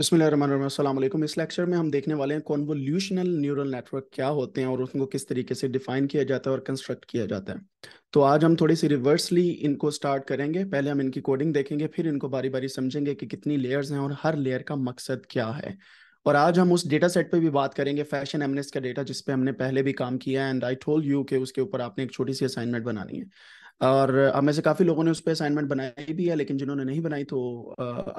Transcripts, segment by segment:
बसमिलकुम इस लेक्चर में हम देखने वाले हैं कॉन्वोल्यूशनल न्यूरल नेटवर्क क्या होते हैं और उनको किस तरीके से डिफाइन किया जाता है और कंस्ट्रक्ट किया जाता है तो आज हम थोड़ी सी रिवर्सली इनको स्टार्ट करेंगे पहले हम इनकी कोडिंग देखेंगे फिर इनको बारी बारी समझेंगे कि कितनी लेयर्स हैं और हर लेयर का मकसद क्या है और आज हम उस डेटा सेट पर भी बात करेंगे फैशन एमनेस का डेटा जिसपे हमने पहले भी काम किया है एंड आई टोल यू के उसके ऊपर आपने एक छोटी सी असाइनमेंट बनानी है और हमें से काफ़ी लोगों ने उस पर असाइनमेंट बनाई भी है लेकिन जिन्होंने नहीं बनाई तो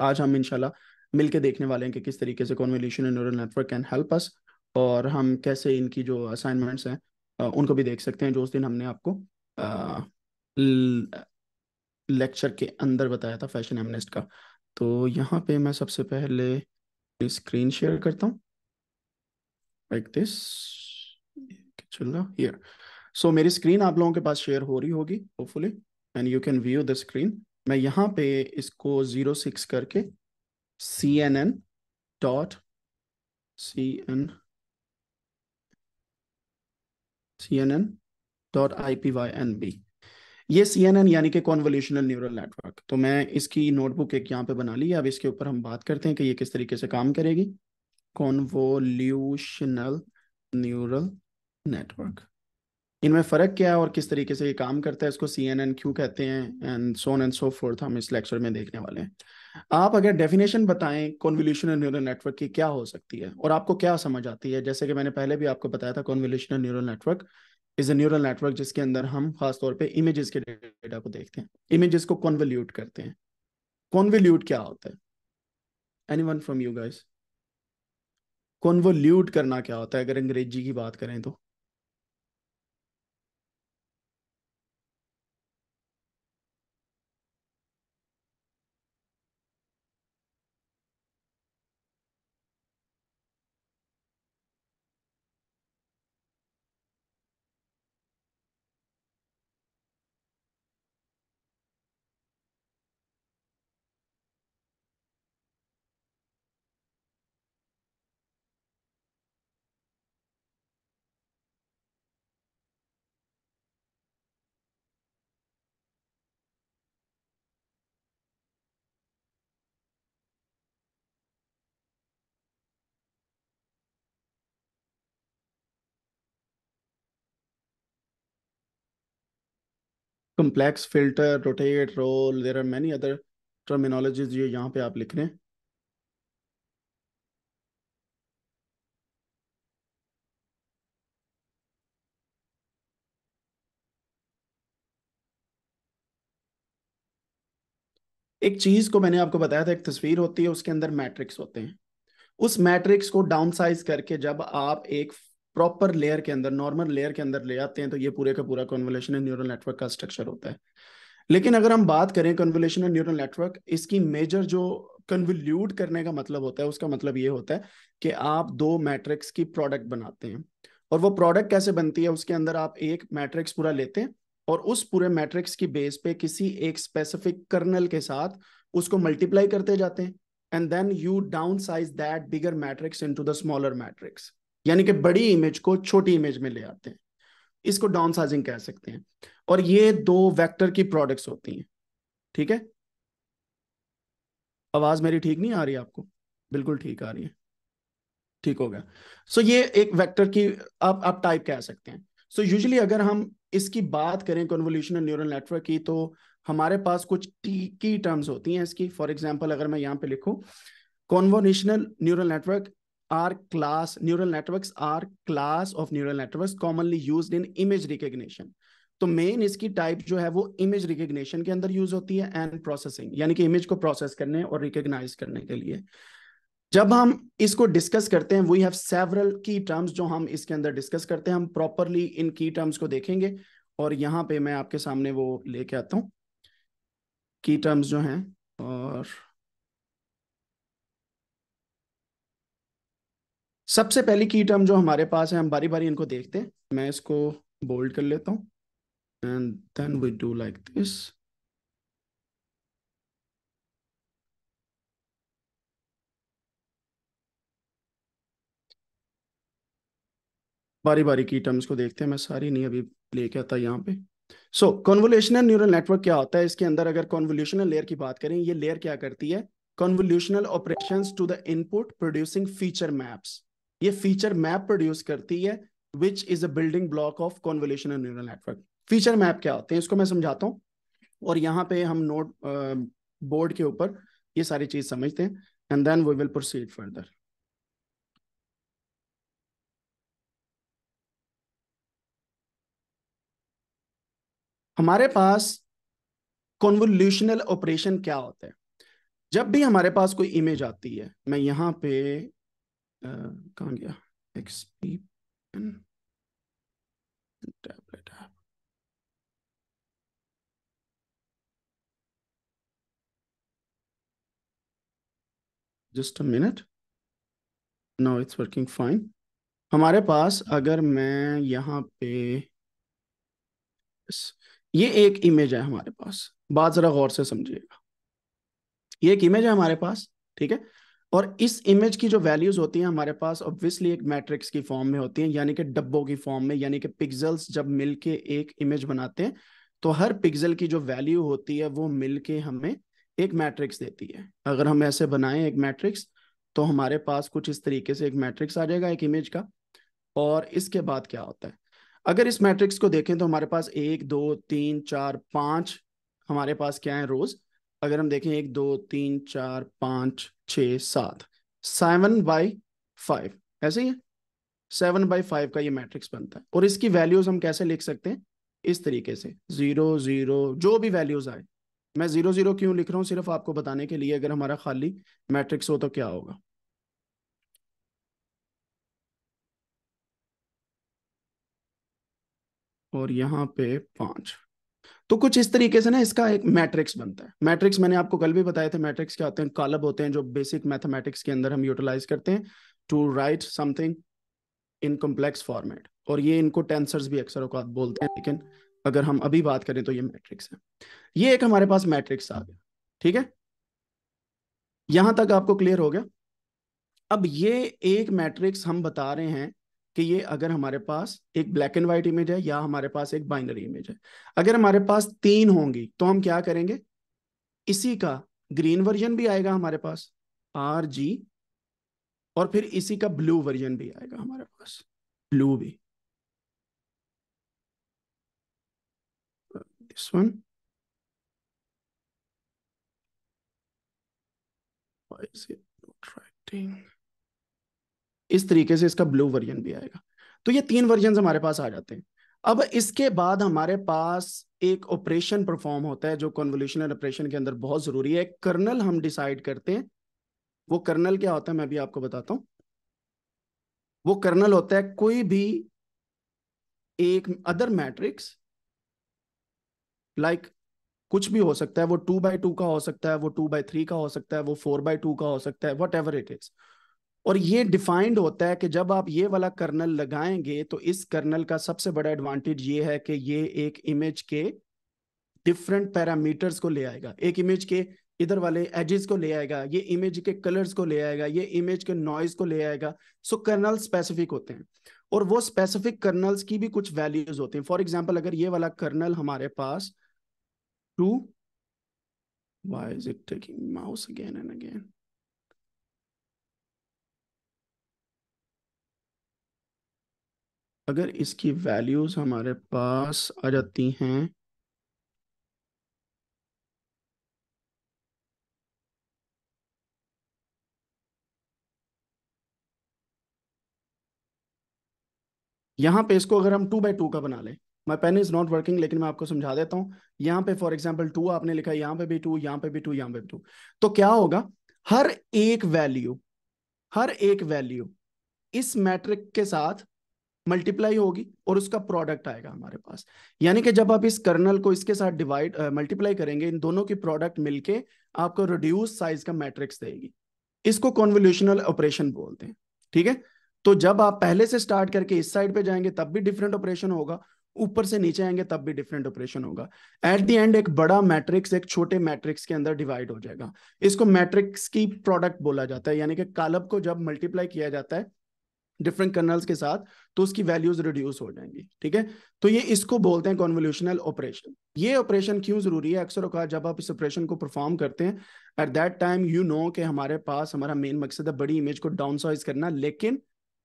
आज हम इनशाला मिलके देखने वाले हैं कि किस तरीके से and neural network can help us और हम कैसे इनकी जो असाइनमेंट्स हैं उनको भी देख सकते हैं जो उस दिन हमने आपको लेक्चर के अंदर बताया था फैशन एमनेस्ट का तो यहाँ पे मैं सबसे पहले स्क्रीन शेयर करता हूँ लाइक दिस चलो रहा हियर सो मेरी स्क्रीन आप लोगों के पास शेयर हो रही होगी hopefully and you can view the screen मैं यहाँ पे इसको जीरो सिक्स करके CNN dot CN CNN dot IPYNB ये सी एन एन यानी कि कॉन्वोल्यूशनल न्यूरल नेटवर्क तो मैं इसकी नोटबुक एक यहाँ पे बना ली अब इसके ऊपर हम बात करते हैं कि ये किस तरीके से काम करेगी कॉन्वोल्यूशनल न्यूरल नेटवर्क इनमें फ़र्क क्या है और किस तरीके से ये काम करता है इसको सी एन एन क्यू कहते हैं and so on and so forth हम इस लेक्चर में देखने वाले हैं आप अगर डेफिनेशन बताएं कॉन्वोल्यूशनल न्यूरल नेटवर्क की क्या हो सकती है और आपको क्या समझ आती है जैसे कि मैंने पहले भी आपको बताया था convolutional neural network is a neural network जिसके अंदर हम खासतौर पर इमेजेस के डेटा को देखते हैं इमेजेस को कॉन्वल्यूट करते हैं कॉन्वल्यूट क्या होता है anyone from you guys convolute करना क्या होता है अगर अंग्रेजी की बात करें तो complex filter rotate role there are many other terminologies ये यहाँ पे आप लिख रहे हैं एक चीज को मैंने आपको बताया था एक तस्वीर होती है उसके अंदर मैट्रिक्स होते हैं उस मैट्रिक्स को डाउन साइज करके जब आप एक प्रॉपर लेयर के अंदर नॉर्मल लेयर के अंदर ले आते हैं तो ये पूरे का पूरा कॉन्वोलेशन न्यूरल नेटवर्क का स्ट्रक्चर होता है लेकिन अगर हम बात करें कन्वोल्यूशन न्यूरल नेटवर्क इसकी मेजर जो कन्वल्यूट करने का मतलब होता है उसका मतलब ये होता है कि आप दो मैट्रिक्स की प्रोडक्ट बनाते हैं और वो प्रोडक्ट कैसे बनती है उसके अंदर आप एक मैट्रिक्स पूरा लेते हैं और उस पूरे मैट्रिक्स की बेस पे किसी एक स्पेसिफिक कर्नल के साथ उसको मल्टीप्लाई करते जाते हैं and then you downsize that bigger matrix in the smaller matrix यानी कि बड़ी इमेज को छोटी इमेज में ले आते हैं इसको डाउन साइजिंग कह सकते हैं और ये दो वेक्टर की प्रोडक्ट्स होती हैं ठीक है आवाज मेरी ठीक नहीं आ रही आपको बिल्कुल ठीक आ रही है ठीक हो गया सो ये एक वेक्टर की आप आप टाइप कह सकते हैं सो यूजली अगर हम इसकी बात करें कन्वोल्यूशनल न्यूरल नेटवर्क की तो हमारे पास कुछ की टर्म्स होती हैं इसकी फॉर एग्जाम्पल अगर मैं यहाँ पे लिखू convolutional neural network are class neural networks are class of neural networks commonly used in image recognition तो मेन इसकी टाइप जो है वो इमेज रिकग्निशन के अंदर यूज होती है एंड प्रोसेसिंग यानी कि इमेज को प्रोसेस करने और रिकग्नाइज करने के लिए जब हम इसको डिस्कस करते हैं we have several key terms जो हम इसके अंदर डिस्कस करते हैं हम प्रॉपरली इन की टर्म्स को देखेंगे और यहां पे मैं आपके सामने वो लेके आता हूं की टर्म्स जो हैं और सबसे पहली की टर्म जो हमारे पास है हम बारी बारी इनको देखते हैं मैं इसको बोल्ड कर लेता हूं and then we do like this बारी बारी की टर्म्स को देखते हैं मैं सारी नहीं अभी लेके आता यहाँ पे सो कॉन्वोल्यूशनल न्यूरल नेटवर्क क्या होता है इसके अंदर अगर कॉन्वोल्यूशनल लेयर की बात करें ये लेयर क्या करती है convolutional operations to the input producing feature maps ये फीचर मैप प्रोड्यूस करती है which is a building block of convolution neural network feature map क्या होते हैं इसको मैं समझाता हूँ और यहाँ पे हम नोट बोर्ड के ऊपर ये सारी चीज समझते हैं and then we will proceed further हमारे पास कॉन्वोल्यूशनल ऑपरेशन क्या होता है जब भी हमारे पास कोई इमेज आती है मैं यहाँ पे कहाँ गया XP tablet app just a minute now it's working fine हमारे पास अगर मैं यहाँ पे ये एक इमेज है हमारे पास बात जरा गौर से समझिएगा ये एक इमेज है हमारे पास ठीक है और इस इमेज की जो वैल्यूज होती हैं हमारे पास ऑब्वियसली एक मैट्रिक्स की फॉर्म में होती हैं यानी कि डब्बों की फॉर्म में यानी कि पिक्सल्स जब मिलके एक इमेज बनाते हैं तो हर पिक्सल की जो वैल्यू होती है वो मिलके हमें एक मैट्रिक्स देती है अगर हम ऐसे बनाएं एक मैट्रिक्स तो हमारे पास कुछ इस तरीके से एक मैट्रिक्स आ जाएगा एक इमेज का और इसके बाद क्या होता है अगर इस मैट्रिक्स को देखें तो हमारे पास एक दो तीन चार पांच हमारे पास क्या है रोज अगर हम देखें एक दो तीन चार पाँच छ सात सेवन बाई फाइव ऐसे ही है सेवन बाई फाइव का ये मैट्रिक्स बनता है और इसकी वैल्यूज हम कैसे लिख सकते हैं इस तरीके से जीरो जीरो जो भी वैल्यूज आए मैं जीरो जीरो क्यों लिख रहा हूँ सिर्फ आपको बताने के लिए अगर हमारा खाली मैट्रिक्स हो तो क्या होगा और यहाँ पे पांच तो कुछ इस तरीके से ना इसका एक मैट्रिक्स बनता है मैट्रिक्स मैंने आपको कल भी बताया था मैट्रिक्स क्या होते हैं कॉलब होते हैं जो बेसिक मैथमेटिक्स के अंदर हम यूटिलाइज करते हैं to write something in complex format और ये इनको टेंसर्स भी अक्सर अवकात बोलते हैं लेकिन अगर हम अभी बात करें तो ये मैट्रिक्स है ये एक हमारे पास मैट्रिक्स आ गया ठीक है यहां तक आपको क्लियर हो गया अब ये एक मैट्रिक्स हम बता रहे हैं कि ये अगर हमारे पास एक ब्लैक एंड व्हाइट इमेज है या हमारे पास एक बाइनरी इमेज है अगर हमारे पास तीन होंगी तो हम क्या करेंगे इसी का ग्रीन वर्जन भी आएगा हमारे पास आर जी और फिर इसी का ब्लू वर्जन भी आएगा हमारे पास ब्लू भी दिस वन is it इस तरीके से इसका ब्लू वर्जन भी आएगा तो ये तीन वर्जन हमारे पास आ जाते हैं अब इसके बाद हमारे पास एक ऑपरेशन परफॉर्म होता है जो कॉन्वोल्यूशनल ऑपरेशन के अंदर बहुत जरूरी है कर्नल हम डिसाइड करते हैं वो कर्नल क्या होता है मैं भी आपको बताता हूं वो कर्नल होता है कोई भी एक अदर मैट्रिक्स लाइक कुछ भी हो सकता है वो टू बाय टू का हो सकता है वो टू बाय थ्री का हो सकता है वो फोर बाय टू का हो सकता है वट एवर इट इज और ये डिफाइंड होता है कि जब आप ये वाला कर्नल लगाएंगे तो इस कर्नल का सबसे बड़ा एडवांटेज ये है कि ये एक इमेज के डिफरेंट पैरामीटर्स को ले आएगा एक इमेज के इधर वाले एजेस को ले आएगा ये इमेज के कलर्स को ले आएगा ये इमेज के नॉइज को ले आएगा सो कर्नल स्पेसिफिक होते हैं और वो स्पेसिफिक कर्नल्स की भी कुछ वैल्यूज होते हैं फॉर एग्जाम्पल अगर ये वाला कर्नल हमारे पास two why is it taking mouse again and again अगर इसकी वैल्यूज हमारे पास आ जाती हैं यहां पे इसको अगर हम टू बाई टू का बना लें my pen is not working लेकिन मैं आपको समझा देता हूं यहां पे फॉर एग्जाम्पल टू आपने लिखा यहां पे भी टू यहां पे भी टू यहां पे भी टू तो क्या होगा हर एक वैल्यू हर एक वैल्यू इस मैट्रिक के साथ मल्टीप्लाई होगी और उसका प्रोडक्ट आएगा हमारे पास यानी कि जब आप इस कर्नल को इसके साथ डिवाइड मल्टीप्लाई करेंगे इन दोनों की प्रोडक्ट मिलके आपको रिड्यूस साइज का मैट्रिक्स देगी इसको कॉन्वोल्यूशनल ऑपरेशन बोलते हैं ठीक है तो जब आप पहले से स्टार्ट करके इस साइड पे जाएंगे तब भी डिफरेंट ऑपरेशन होगा ऊपर से नीचे आएंगे तब भी डिफरेंट ऑपरेशन होगा एट द एंड एक बड़ा मैट्रिक्स एक छोटे मैट्रिक्स के अंदर डिवाइड हो जाएगा इसको मैट्रिक्स की प्रोडक्ट बोला जाता है यानी कि कालब को जब मल्टीप्लाई किया जाता है डिफरेंट कर्नल्स के साथ तो उसकी वैल्यूज रिड्यूस हो जाएंगी ठीक है तो ये इसको बोलते हैं कॉन्वोल्यूशनल ऑपरेशन ये ऑपरेशन क्यों जरूरी है अक्सर अवकात जब आप इस ऑपरेशन को परफॉर्म करते हैं at that time you know कि हमारे पास हमारा मेन मकसद है बड़ी इमेज को डाउन साइज करना लेकिन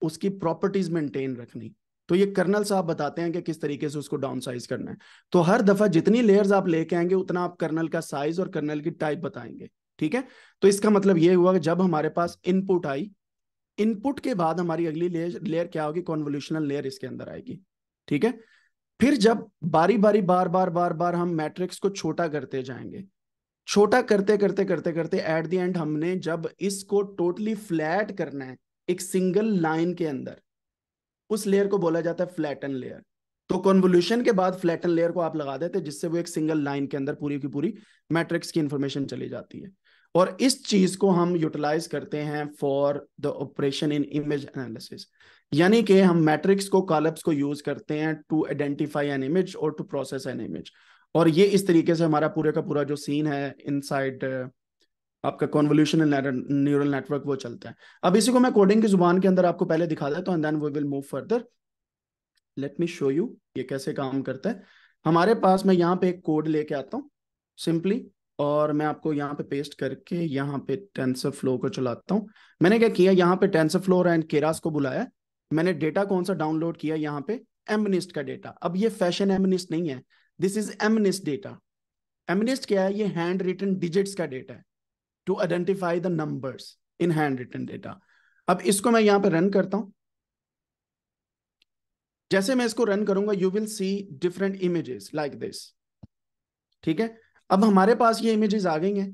उसकी प्रॉपर्टीज मेंटेन रखनी तो ये कर्नल साहब बताते हैं कि किस तरीके से उसको डाउन साइज करना है तो हर दफा जितनी लेयर्स आप लेके आएंगे उतना आप कर्नल का साइज और कर्नल की टाइप बताएंगे ठीक है तो इसका मतलब ये हुआ कि जब हमारे पास इनपुट आई इनपुट के बाद हमारी अगली लेयर लेयर क्या होगी कॉन्वोल्यूशनल लेयर इसके अंदर आएगी ठीक है फिर जब बारी बारी बार बार बार बार हम मैट्रिक्स को छोटा करते जाएंगे छोटा करते करते करते करते एट द एंड हमने जब इसको टोटली फ्लैट करना है एक सिंगल लाइन के अंदर उस लेयर को बोला जाता है फ्लैटन लेयर तो कॉन्वोल्यूशन के बाद फ्लैटन लेयर को आप लगा देते जिससे वो एक सिंगल लाइन के अंदर पूरी की पूरी मैट्रिक्स की इंफॉर्मेशन चली जाती है और इस चीज को हम यूटिलाइज करते हैं for the operation in image analysis यानी कि हम मैट्रिक्स को कॉलप्स को यूज करते हैं टू आइडेंटिफाई एन इमेज और टू प्रोसेस एन इमेज और ये इस तरीके से हमारा पूरे का पूरा जो सीन है इनसाइड uh, आपका कॉन्वोल्यूशन न्यूरल नेटवर्क वो चलता है अब इसी को मैं कोडिंग की जुबान के अंदर आपको पहले दिखा देता हूँ and we will move further let me show you ये कैसे काम करता है हमारे पास मैं यहाँ पे एक कोड लेके आता हूँ सिंपली और मैं आपको यहाँ पे पेस्ट करके यहाँ पे टेंसर फ्लो को चलाता हूँ मैंने क्या किया यहाँ पे टेंसर फ्लोर एंड केरास को बुलाया मैंने डेटा कौन सा डाउनलोड किया यहाँ पे एमनिस्ट का डेटा अब ये फैशन एमनिस्ट नहीं है this is MNIST data MNIST क्या है ये हैंड रिटन डिजिट्स का डेटा है to identify the numbers in hand written data अब इसको मैं यहाँ पे रन करता हूँ जैसे मैं इसको रन करूंगा you will see different images like this ठीक है अब हमारे पास ये इमेजेस आ गई हैं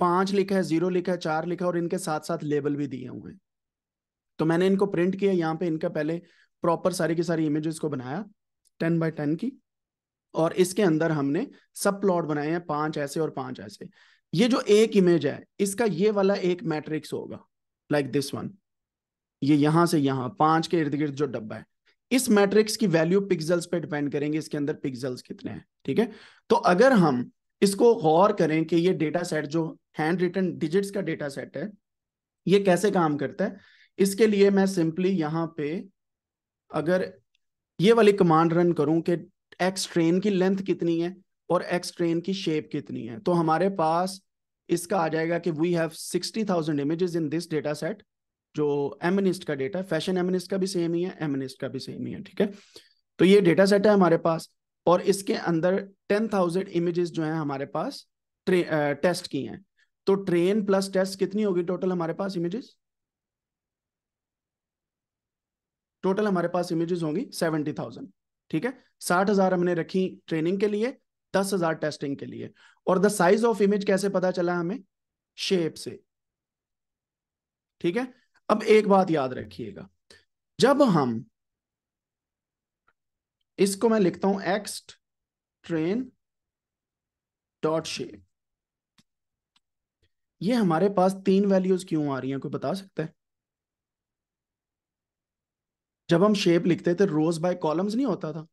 पांच लिखा है जीरो लिखा है चार लिखा है और इनके साथ साथ लेबल भी दिए हुए हैं तो मैंने इनको प्रिंट किया यहाँ पे इनका पहले प्रॉपर सारी की सारी इमेजेस को बनाया टेन बाय टेन की और इसके अंदर हमने सब प्लॉट बनाए हैं पांच ऐसे और पांच ऐसे ये जो एक इमेज है इसका ये वाला एक मैट्रिक्स होगा लाइक दिस वन ये यहां से यहां पांच के इर्द गिर्द जो डब्बा है इस मैट्रिक्स की वैल्यू पिक्सल्स पे डिपेंड करेंगे इसके अंदर पिक्सल्स कितने हैं ठीक है तो अगर हम इसको गौर करें कि ये डेटा सेट जो हैंड रिटन डिजिट्स का डेटा सेट है ये कैसे काम करता है इसके लिए मैं सिंपली यहाँ पे अगर ये वाली कमांड रन करूं कि एक्स ट्रेन की लेंथ कितनी है और एक्स ट्रेन की शेप कितनी है तो हमारे पास इसका आ जाएगा कि we have sixty thousand images in this data set जो एमिनिस्ट का डेटा फैशन एमिनिस्ट का भी सेम ही है एमिनिस्ट का भी सेम ही है ठीक है तो ये डेटा सेट है हमारे पास और इसके अंदर टेन थाउजेंड इमेजेस जो है हमारे पास टेस्ट की हैं तो ट्रेन प्लस टेस्ट कितनी होगी टोटल हमारे पास इमेजेस टोटल हमारे पास इमेजेस होंगी सेवेंटी थाउजेंड ठीक है साठ हजार हमने रखी ट्रेनिंग के लिए दस हजार टेस्टिंग के लिए और द साइज ऑफ इमेज कैसे पता चला हमें शेप से ठीक है अब एक बात याद रखिएगा जब हम इसको मैं लिखता हूं एक्स ट्रेन डॉट शेप ये हमारे पास तीन वैल्यूज क्यों आ रही हैं कोई बता सकता है जब हम शेप लिखते थे रोज बाय कॉलम्स नहीं होता था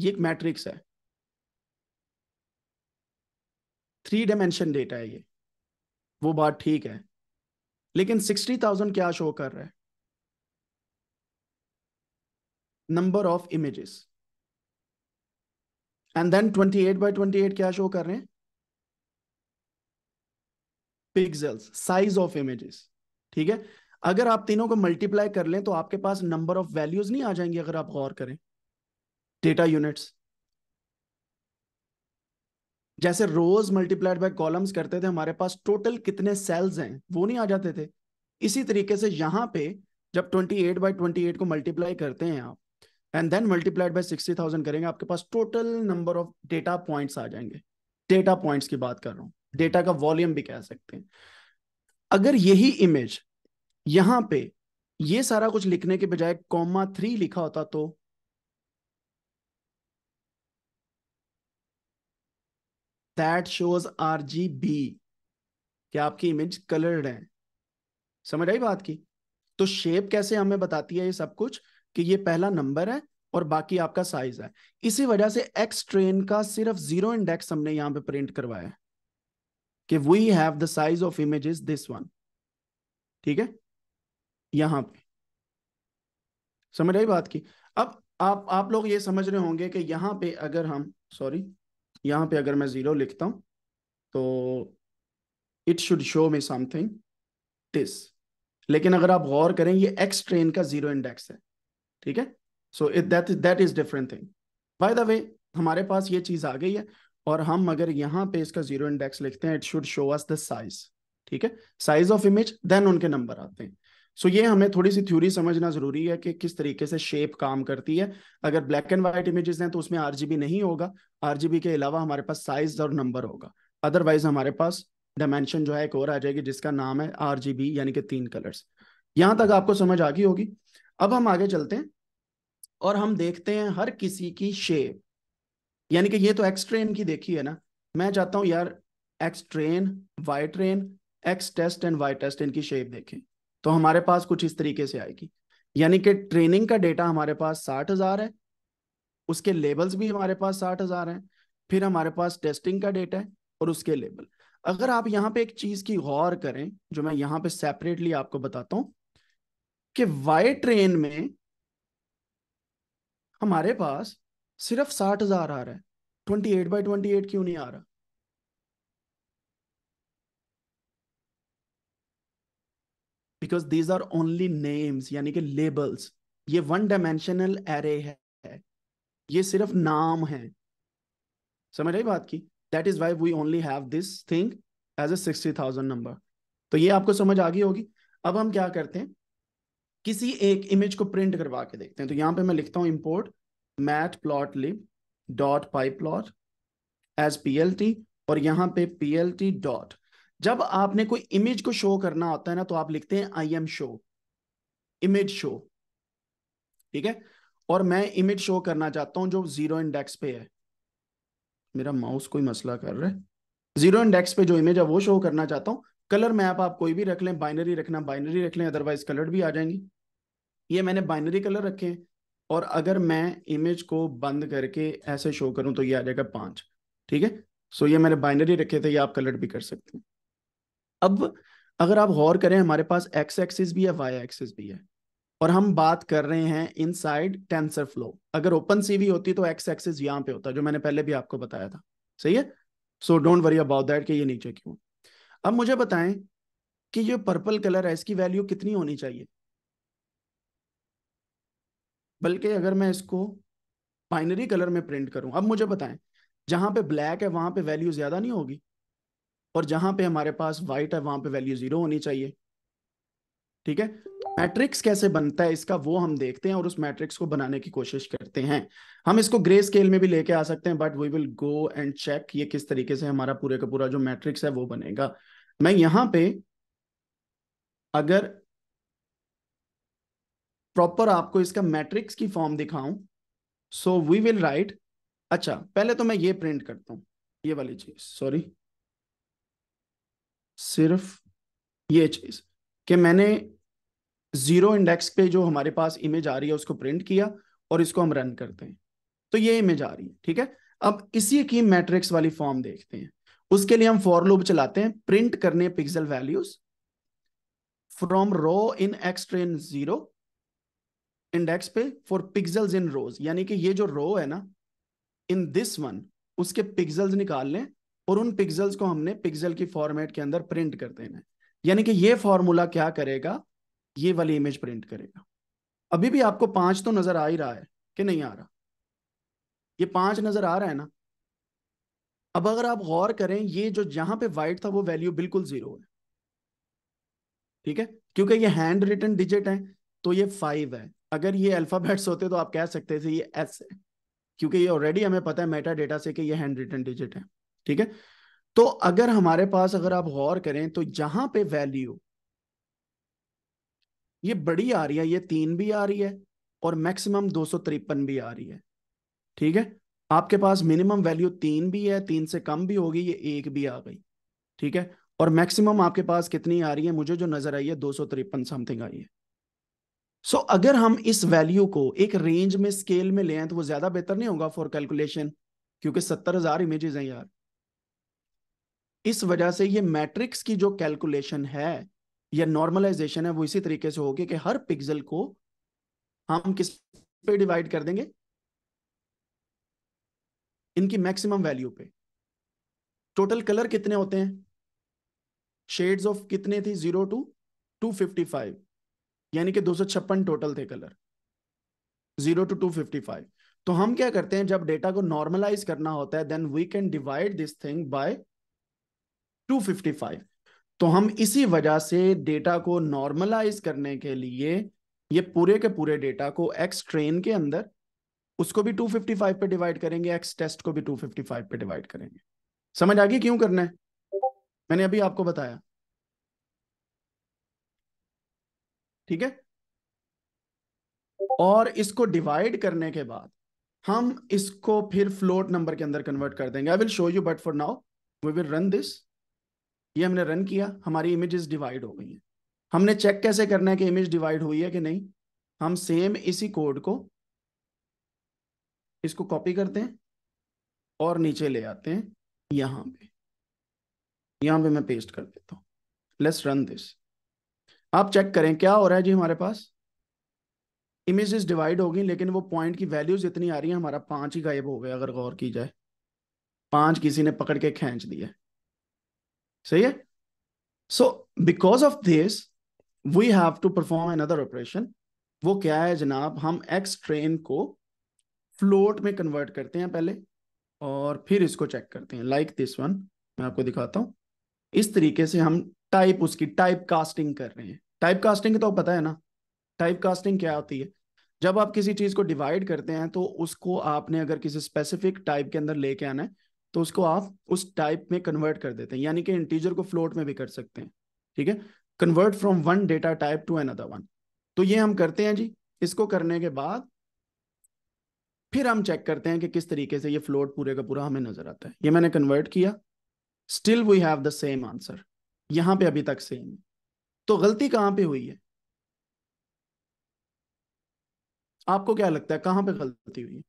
ये एक मैट्रिक्स है थ्री डायमेंशन डेटा है ये वो बात ठीक है लेकिन सिक्सटी थाउजेंड क्या शो कर रहा है number of images and then twenty eight by twenty eight क्या शो कर रहे हैं पिक्सल्स साइज ऑफ इमेजेस ठीक है अगर आप तीनों को मल्टीप्लाई कर लें तो आपके पास नंबर ऑफ वैल्यूज नहीं आ जाएंगी अगर आप गौर करें डेटा यूनिट्स जैसे रोज मल्टीप्लाइड बाय कॉलम्स करते थे हमारे पास टोटल कितने सेल्स हैं वो नहीं आ जाते थे इसी तरीके से यहाँ पे जब 28 बाय 28 को मल्टीप्लाई करते हैं आप एंड देन मल्टीप्लाइड बाय 60,000 करेंगे आपके पास total number of data points आ जाएंगे डेटा पॉइंट्स की बात कर रहा हूँ डेटा का वॉल्यूम भी कह सकते हैं अगर यही इमेज यहाँ पे ये सारा कुछ लिखने के बजाय कॉमा थ्री लिखा होता तो that shows R G B क्या आपकी इमेज कलर्ड है समझ आई बात की तो शेप कैसे हमें बताती है ये सब कुछ कि ये पहला नंबर है और बाकी आपका साइज है इसी वजह से एक्स ट्रेन का सिर्फ जीरो इंडेक्स हमने यहां पे प्रिंट करवाया है कि we have the size of image is this one ठीक है यहां पे समझ आई बात की अब आप आप लोग ये समझ रहे होंगे कि यहां पे अगर हम सॉरी यहाँ पे अगर मैं ज़ीरो लिखता हूँ तो it should show me something this लेकिन अगर आप गौर करें ये एक्स ट्रेन का ज़ीरो इंडेक्स है ठीक है so it that that is different thing by the way हमारे पास ये चीज़ आ गई है और हम अगर यहाँ पे इसका ज़ीरो इंडेक्स लिखते हैं it should show us the size ठीक है साइज ऑफ इमेज देन उनके नंबर आते हैं सो so, ये हमें थोड़ी सी थ्योरी समझना जरूरी है कि किस तरीके से शेप काम करती है अगर ब्लैक एंड व्हाइट इमेजेस हैं तो उसमें आरजीबी नहीं होगा आरजीबी के अलावा हमारे पास साइज और नंबर होगा अदरवाइज हमारे पास डायमेंशन जो है एक और आ जाएगी जिसका नाम है आरजीबी यानी कि तीन कलर्स यहां तक आपको समझ आ गई होगी अब हम आगे चलते हैं और हम देखते हैं हर किसी की शेप यानी कि ये तो एक्स ट्रेन की देखी है ना मैं चाहता हूँ यार X train Y train X test and Y test इनकी शेप देखें तो हमारे पास कुछ इस तरीके से आएगी यानी कि ट्रेनिंग का डेटा हमारे पास साठ हजार है उसके लेबल्स भी हमारे पास साठ हजार है फिर हमारे पास टेस्टिंग का डेटा है और उसके लेबल अगर आप यहाँ पे एक चीज की गौर करें जो मैं यहाँ पे सेपरेटली आपको बताता हूँ कि वाई ट्रेन में हमारे पास सिर्फ साठ हजार आ रहा है twenty eight by twenty eight क्यों नहीं आ रहा because these are only names यानी कि लेबल्स ये वन डायमेंशनल एरे है ये सिर्फ नाम है समझ रही बात की that is why we only have this thing as a sixty thousand number तो ये आपको समझ आ गई होगी अब हम क्या करते हैं किसी एक इमेज को प्रिंट करवा के देखते हैं तो यहाँ पे मैं लिखता हूँ import matplotlib dot pyplot as P और यहाँ पे पी डॉट जब आपने कोई इमेज को शो करना होता है ना तो आप लिखते हैं I M show image show ठीक है और मैं इमेज शो करना चाहता हूं जो जीरो इंडेक्स पे है मेरा माउस कोई मसला कर रहा है जीरो इंडेक्स पे जो इमेज है वो शो करना चाहता हूं कलर मैप आप कोई भी रख लें बाइनरी रखना बाइनरी रख लें अदरवाइज कलर भी आ जाएंगे ये मैंने बाइनरी कलर रखे हैं और अगर मैं इमेज को बंद करके ऐसे शो करूं तो ये आ जाएगा पांच ठीक है सो ये मैंने बाइनरी रखे थे ये आप कलर भी कर सकते हैं अब अगर आप गौर करें हमारे पास एक्स एक्सिस भी है वाई एक्सिस भी है और हम बात कर रहे हैं इन साइड टेंसर फ्लो अगर ओपन सीवी होती तो एक्स एक्सिस यहाँ पे होता जो मैंने पहले भी आपको बताया था सही है so don't worry about that कि ये नीचे क्यों अब मुझे बताएं कि ये पर्पल कलर है इसकी वैल्यू कितनी होनी चाहिए बल्कि अगर मैं इसको बाइनरी कलर में प्रिंट करूं अब मुझे बताएं जहां पे ब्लैक है वहां पे वैल्यू ज्यादा नहीं होगी और जहां पे हमारे पास वाइट है वहां पे वैल्यू जीरो होनी चाहिए ठीक है मैट्रिक्स कैसे बनता है इसका वो हम देखते हैं और उस मैट्रिक्स को बनाने की कोशिश करते हैं हम इसको ग्रे स्केल में भी लेके आ सकते हैं but we will go and check ये किस तरीके से हमारा पूरे का पूरा जो मैट्रिक्स है वो बनेगा मैं यहां पे अगर प्रॉपर आपको इसका मैट्रिक्स की फॉर्म दिखाऊं सो वी विल राइट अच्छा पहले तो मैं ये प्रिंट करता हूं ये वाली चीज सॉरी सिर्फ ये चीज कि मैंने जीरो इंडेक्स पे जो हमारे पास इमेज आ रही है उसको प्रिंट किया और इसको हम रन करते हैं तो ये इमेज आ रही है ठीक है अब इसी की मैट्रिक्स वाली फॉर्म देखते हैं उसके लिए हम फॉर लूप चलाते हैं प्रिंट करने pixel values from row in X train zero index पे फॉर पिक्सल इन रोज यानी कि ये जो रो है ना इन दिस वन उसके पिक्सल्स निकाल लें और उन पिक्सल्स को हमने पिक्सल की फॉर्मेट के अंदर प्रिंट कर देना है यानी कि ये फॉर्मूला क्या करेगा ये वाली इमेज प्रिंट करेगा अभी भी आपको पांच तो नजर आ ही रहा है कि नहीं आ रहा ये पांच नजर आ रहा है ना अब अगर आप गौर करें ये जो जहां पे वाइट था वो वैल्यू बिल्कुल जीरो है ठीक है क्योंकि ये हैंड रिटन डिजिट है तो ये फाइव है अगर ये अल्फाबेट्स होते तो आप कह सकते थे ये एस है क्योंकि ये ऑलरेडी हमें पता है मेटा डेटा से कि ये हैंड रिटन डिजिट है ठीक है तो अगर हमारे पास अगर आप गौर करें तो यहां पे वैल्यू ये बड़ी आ रही है ये तीन भी आ रही है और मैक्सिमम दो भी आ रही है ठीक है आपके पास मिनिमम वैल्यू तीन भी है तीन से कम भी होगी ये एक भी आ गई ठीक है और मैक्सिमम आपके पास कितनी आ रही है मुझे जो नजर आई है दो समथिंग आई है सो so, अगर हम इस वैल्यू को एक रेंज में स्केल में ले आए तो वो ज्यादा बेहतर नहीं होगा फॉर कैलकुलेशन क्योंकि सत्तर हजार इमेजेस हैं यार इस वजह से ये मैट्रिक्स की जो कैलकुलेशन है या नॉर्मलाइजेशन है वो इसी तरीके से होगी कि हर पिक्सल को हम किस पे डिवाइड कर देंगे इनकी मैक्सिमम वैल्यू पे टोटल कलर कितने होते हैं शेड्स ऑफ कितने थी zero to two fifty five यानी कि दो सौ छप्पन टोटल थे colour zero to two fifty five तो हम क्या करते हैं जब डेटा को नॉर्मलाइज करना होता है then we can divide this thing by 255 तो हम इसी वजह से डेटा को नॉर्मलाइज करने के लिए ये पूरे के पूरे डेटा को एक्स ट्रेन के अंदर उसको भी 255 पे डिवाइड करेंगे एक्स टेस्ट को भी 255 पे डिवाइड करेंगे समझ आ गई क्यों करना है मैंने अभी आपको बताया ठीक है और इसको डिवाइड करने के बाद हम इसको फिर फ्लोट नंबर के अंदर कन्वर्ट कर देंगे I will show you but for now we will run this ये हमने रन किया हमारी इमेजेस डिवाइड हो गई हैं हमने चेक कैसे करना है कि इमेज डिवाइड हुई है कि नहीं हम सेम इसी कोड को इसको कॉपी करते हैं और नीचे ले आते हैं यहाँ पे यहां पे मैं पेस्ट कर देता हूँ लेट्स रन दिस आप चेक करें क्या हो रहा है जी हमारे पास इमेजेस डिवाइड हो गई लेकिन वो पॉइंट की वैल्यूज इतनी आ रही है हमारा पांच ही गायब हो गया अगर गौर की जाए पांच किसी ने पकड़ के खींच दिया सही है so because of this we have to perform another operation वो क्या है जनाब हम एक्स ट्रेन को फ्लोट में कन्वर्ट करते हैं पहले और फिर इसको चेक करते हैं लाइक दिस वन मैं आपको दिखाता हूँ इस तरीके से हम टाइप उसकी टाइप कास्टिंग कर रहे हैं टाइप कास्टिंग तो पता है ना टाइप कास्टिंग क्या होती है जब आप किसी चीज को डिवाइड करते हैं तो उसको आपने अगर किसी स्पेसिफिक टाइप के अंदर लेके आना है तो उसको आप उस टाइप में कन्वर्ट कर देते हैं यानी कि इंटीजर को फ्लोट में भी कर सकते हैं ठीक है convert from one data type to another one तो ये हम करते हैं जी इसको करने के बाद फिर हम चेक करते हैं कि किस तरीके से ये फ्लोट पूरे का पूरा हमें नजर आता है ये मैंने कन्वर्ट किया still we have the same answer यहां पे अभी तक सेम तो गलती कहां पे हुई है आपको क्या लगता है कहां पे गलती हुई है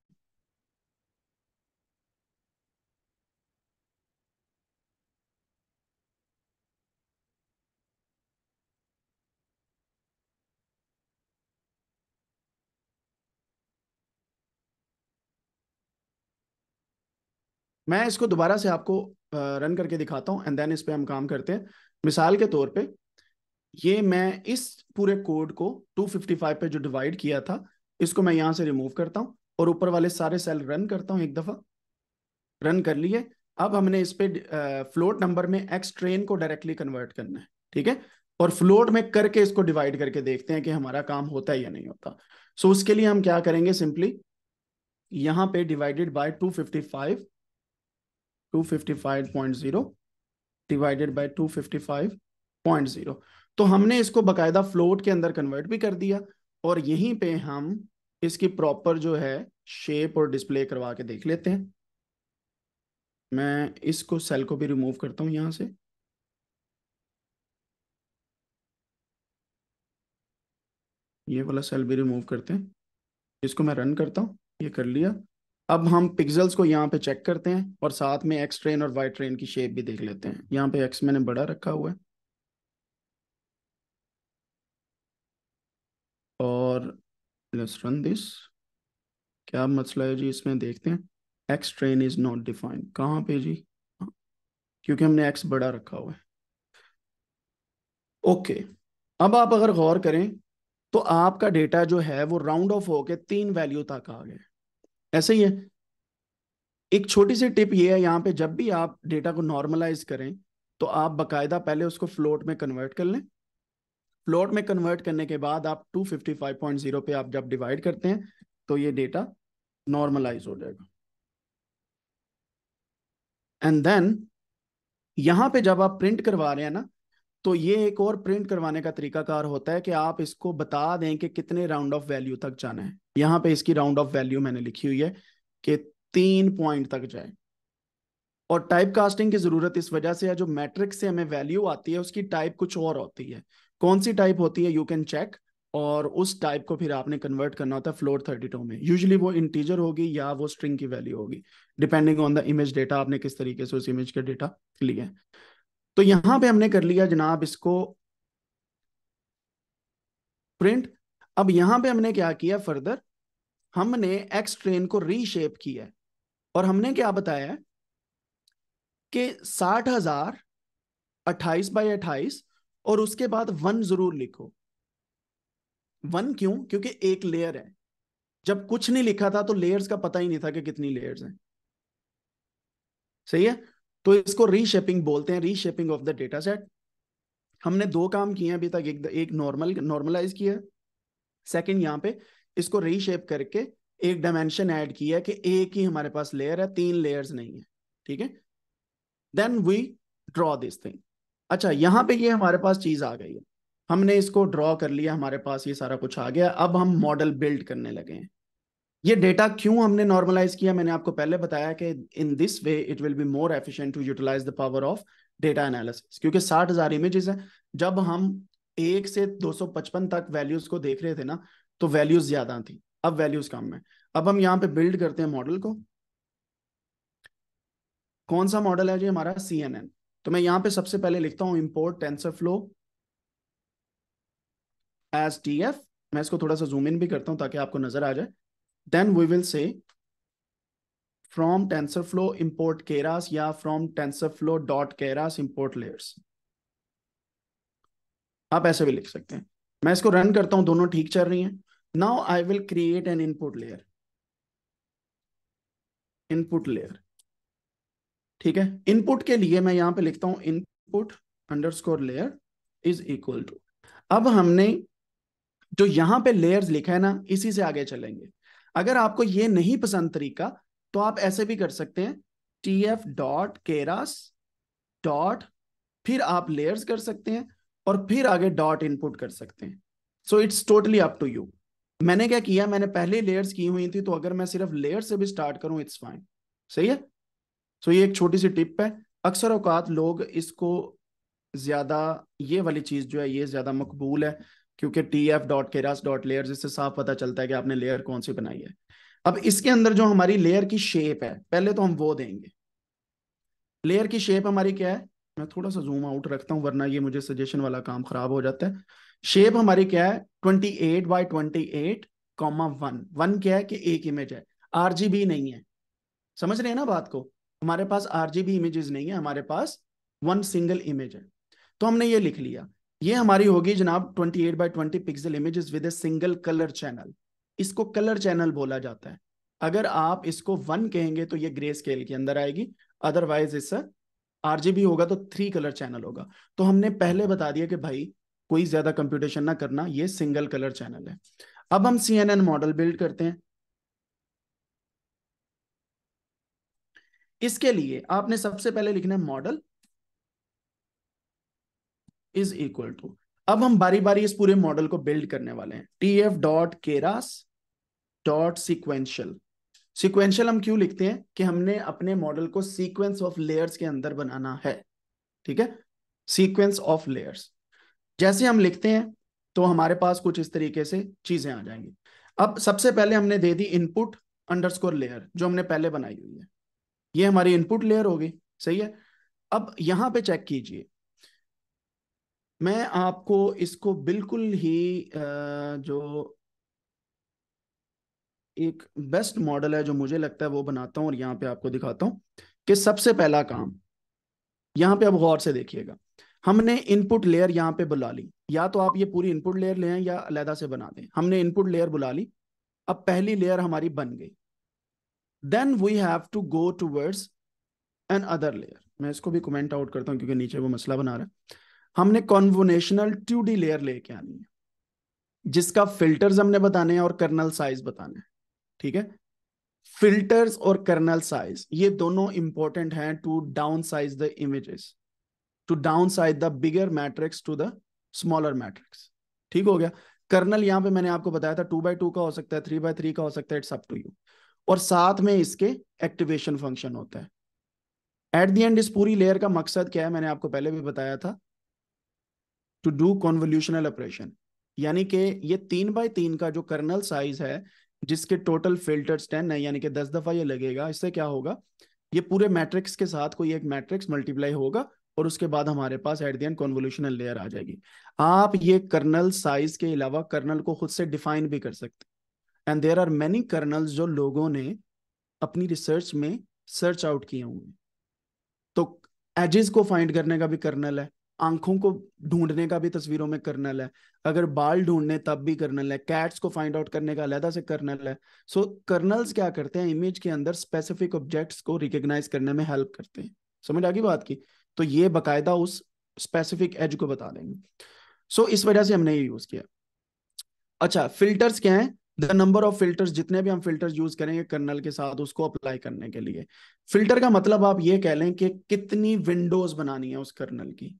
मैं इसको दोबारा से आपको रन करके दिखाता हूँ एंड देन इस पर हम काम करते हैं मिसाल के तौर पे ये मैं इस पूरे कोड को 255 पे जो डिवाइड किया था इसको मैं यहाँ से रिमूव करता हूँ और ऊपर वाले सारे सेल रन करता हूँ एक दफ़ा रन कर लिए अब हमने इस पर फ्लोट नंबर में एक्स ट्रेन को डायरेक्टली कन्वर्ट करना है ठीक है और फ्लोट में करके इसको डिवाइड करके देखते हैं कि हमारा काम होता है या नहीं होता सो so, उसके लिए हम क्या करेंगे सिंपली यहाँ पे डिवाइडेड बाय 255 255.0 डिवाइडेड बाय 255.0 तो हमने इसको बकायदा फ्लोट के अंदर कन्वर्ट भी कर दिया और यहीं पे हम इसकी प्रॉपर जो है शेप और डिस्प्ले करवा के देख लेते हैं मैं इसको सेल को भी रिमूव करता हूं यहां से ये वाला सेल भी रिमूव करते हैं इसको मैं रन करता हूँ ये कर लिया अब हम पिक्सल्स को यहाँ पे चेक करते हैं और साथ में एक्स ट्रेन और वाई ट्रेन की शेप भी देख लेते हैं यहाँ पे एक्स मैंने बड़ा रखा हुआ है और लेट्स रन दिस क्या मसला है जी इसमें देखते हैं X train is not defined कहाँ पे जी क्योंकि हमने एक्स बड़ा रखा हुआ है ओके okay. अब आप अगर गौर करें तो आपका डेटा जो है वो राउंड ऑफ होके तीन वैल्यू तक आ गया ऐसे ही है एक छोटी सी टिप ये है यहाँ पे जब भी आप डेटा को नॉर्मलाइज करें तो आप बकायदा पहले उसको फ्लोट में कन्वर्ट कर लें फ्लोट में कन्वर्ट करने के बाद आप 255.0 पे आप जब डिवाइड करते हैं तो ये डेटा नॉर्मलाइज हो जाएगा एंड देन यहां पे जब आप प्रिंट करवा रहे हैं ना तो ये एक और प्रिंट करवाने का तरीका कार होता है कि आप इसको बता दें कि कितने राउंड ऑफ वैल्यू तक जाना है यहाँ पे इसकी राउंड ऑफ वैल्यू मैंने लिखी हुई है कि तीन पॉइंट तक जाए और टाइप कास्टिंग की जरूरत इस वजह से है जो मैट्रिक से हमें वैल्यू आती है उसकी टाइप कुछ और होती है कौन सी टाइप होती है यू कैन चेक और उस टाइप को फिर आपने कन्वर्ट करना होता है फ्लोर थर्टी टू में यूजली वो इंटीजर होगी या वो स्ट्रिंग की वैल्यू होगी depending on the image data आपने किस तरीके से उस इमेज के डेटा लिए तो यहां पे हमने कर लिया जनाब इसको प्रिंट अब यहां पे हमने क्या किया फर्दर हमने एक्स ट्रेन को रीशेप किया और हमने क्या बताया कि साठ हजार अट्ठाईस बाय अट्ठाईस और उसके बाद वन जरूर लिखो वन क्यों क्योंकि एक लेयर है जब कुछ नहीं लिखा था तो लेयर्स का पता ही नहीं था कि कितनी लेयर्स हैं सही है तो इसको रीशेपिंग बोलते हैं reshaping of the data set हमने दो काम किए हैं अभी तक एक एक नॉर्मल नॉर्मलाइज किया सेकंड यहाँ पे इसको रीशेप करके एक डायमेंशन ऐड किया कि एक ही हमारे पास लेयर है तीन लेयर्स नहीं है ठीक है then we draw this thing अच्छा यहाँ पे ये यह हमारे पास चीज आ गई है हमने इसको ड्रॉ कर लिया हमारे पास ये सारा कुछ आ गया अब हम मॉडल बिल्ड करने लगे हैं ये डेटा क्यों हमने नॉर्मलाइज किया मैंने आपको पहले बताया कि in this way it will be more efficient to utilize the power of data analysis क्योंकि साठ हजार इमेजेस हैं जब हम एक से 255 तक वैल्यूज को देख रहे थे ना तो वैल्यूज ज्यादा थी अब वैल्यूज कम है अब हम यहाँ पे बिल्ड करते हैं मॉडल को कौन सा मॉडल है जी हमारा सी तो मैं यहाँ पे सबसे पहले लिखता हूँ import TensorFlow as T F मैं इसको थोड़ा सा जूम इन भी करता हूँ ताकि आपको नजर आ जाए then we will say from TensorFlow import Keras या from TensorFlow dot Keras import layers आप ऐसे भी लिख सकते हैं मैं इसको रन करता हूं दोनों ठीक चल रही हैं now I will create an input layer input layer ठीक है इनपुट के लिए मैं यहां पे लिखता हूं input underscore layer is equal to अब हमने जो यहां पे लेयर्स लिखा है ना इसी से आगे चलेंगे अगर आपको ये नहीं पसंद तरीका तो आप ऐसे भी कर सकते हैं T F dot Keras dot फिर आप लेयर्स कर सकते हैं और फिर आगे डॉट इनपुट कर सकते हैं so it's totally up to you मैंने क्या किया मैंने पहले लेयर्स की हुई थी तो अगर मैं सिर्फ लेयर से भी स्टार्ट करूं इट्स फाइन सही है सो so ये एक छोटी सी टिप है अक्सर अवकात लोग इसको ज्यादा ये वाली चीज जो है ये ज्यादा मकबूल है क्योंकि T F dot Keras dot layer इससे साफ पता चलता है कि आपने लेयर कौन सी बनाई है अब इसके अंदर जो हमारी लेयर की शेप है पहले तो हम वो देंगे लेयर की शेप हमारी क्या है मैं थोड़ा सा जूम आउट रखता हूँ वरना ये मुझे सजेशन वाला काम खराब हो जाता है शेप हमारी क्या है twenty eight by twenty eight comma one one क्या है कि एक इमेज है आरजीबी नहीं है समझ रहे हैं ना बात को हमारे पास आरजीबी इमेजेस नहीं है हमारे पास वन सिंगल इमेज है तो हमने ये लिख लिया ये हमारी होगी जनाब 28 eight by twenty pixel images with a single colour channel इसको कलर चैनल बोला जाता है अगर आप इसको वन कहेंगे तो ये ग्रे स्केल के अंदर आएगी अदरवाइज इस आरजीबी होगा तो थ्री कलर चैनल होगा तो हमने पहले बता दिया कि भाई कोई ज्यादा कंप्यूटेशन ना करना ये सिंगल कलर चैनल है अब हम सी मॉडल बिल्ड करते हैं इसके लिए आपने सबसे पहले लिखना है मॉडल इज इक्वल टू अब हम बारी बारी इस पूरे मॉडल को बिल्ड करने वाले हैं T F dot Keras dot sequential sequential हम क्यों लिखते हैं कि हमने अपने मॉडल को सीक्वेंस ऑफ लेयर्स के अंदर बनाना है ठीक है सीक्वेंस ऑफ लेयर्स जैसे हम लिखते हैं तो हमारे पास कुछ इस तरीके से चीजें आ जाएंगी अब सबसे पहले हमने दे दी इनपुट अंडरस्कोर लेयर जो हमने पहले बनाई हुई है ये हमारी इनपुट लेयर होगी सही है अब यहां पे चेक कीजिए मैं आपको इसको बिल्कुल ही जो एक बेस्ट मॉडल है जो मुझे लगता है वो बनाता हूँ और यहाँ पे आपको दिखाता हूं कि सबसे पहला काम यहाँ पे अब गौर से देखिएगा हमने इनपुट लेयर यहाँ पे बुला ली या तो आप ये पूरी इनपुट लेयर आए या अलहदा से बना दें हमने इनपुट लेयर बुला ली अब पहली लेयर हमारी बन गई then we have to go towards another layer मैं इसको भी कमेंट आउट करता हूँ क्योंकि नीचे वो मसला बना रहा है हमने कॉन्वोनेशनल टू डी लेयर लेके आनी है जिसका फिल्टर्स हमने बताने हैं और कर्नल साइज बताने हैं ठीक है फिल्टर्स और कर्नल साइज ये दोनों इंपॉर्टेंट हैं to downsize the images to downsize the bigger matrix to the smaller matrix ठीक हो गया कर्नल यहां पे मैंने आपको बताया था टू बाय टू का हो सकता है थ्री बाय थ्री का हो सकता है इट्स अप टू यू और साथ में इसके एक्टिवेशन फंक्शन होता है एट द एंड इस पूरी लेयर का मकसद क्या है मैंने आपको पहले भी बताया था टू डू कॉन्वोल्यूशनल ऑपरेशन यानी कि ये तीन बाय तीन का जो कर्नल साइज है जिसके टोटल फिल्टर टेन है यानी कि दस दफा ये लगेगा इससे क्या होगा ये पूरे मैट्रिक्स के साथ कोई एक मैट्रिक्स मल्टीप्लाई होगा और उसके बाद हमारे पास at the end convolutional layer आ जाएगी आप ये कर्नल साइज के अलावा कर्नल को खुद से डिफाइन भी कर सकते and there are many kernel जो लोगों ने अपनी रिसर्च में सर्च आउट किए हुए तो एजेस को फाइंड करने का भी कर्नल है आंखों को ढूंढने का भी तस्वीरों में कर्नल है अगर बाल ढूंढने तब भी कर्नल है कैट्स को फाइंड आउट करने का अलहदा से कर्नल है सो so, कर्नल्स क्या करते हैं इमेज के अंदर स्पेसिफिक ऑब्जेक्ट्स को रिकग्नाइज करने में हेल्प करते हैं समझ आगे बात की तो ये बाकायदा उस स्पेसिफिक एज को बता देंगे सो so, इस वजह से हमने ये यूज किया अच्छा फिल्टर्स क्या है द नंबर ऑफ फिल्टर्स जितने भी हम फिल्टर्स यूज करेंगे कर्नल के साथ उसको अप्लाई करने के लिए फिल्टर का मतलब आप ये कह लें कि कितनी विंडोज बनानी है उस कर्नल की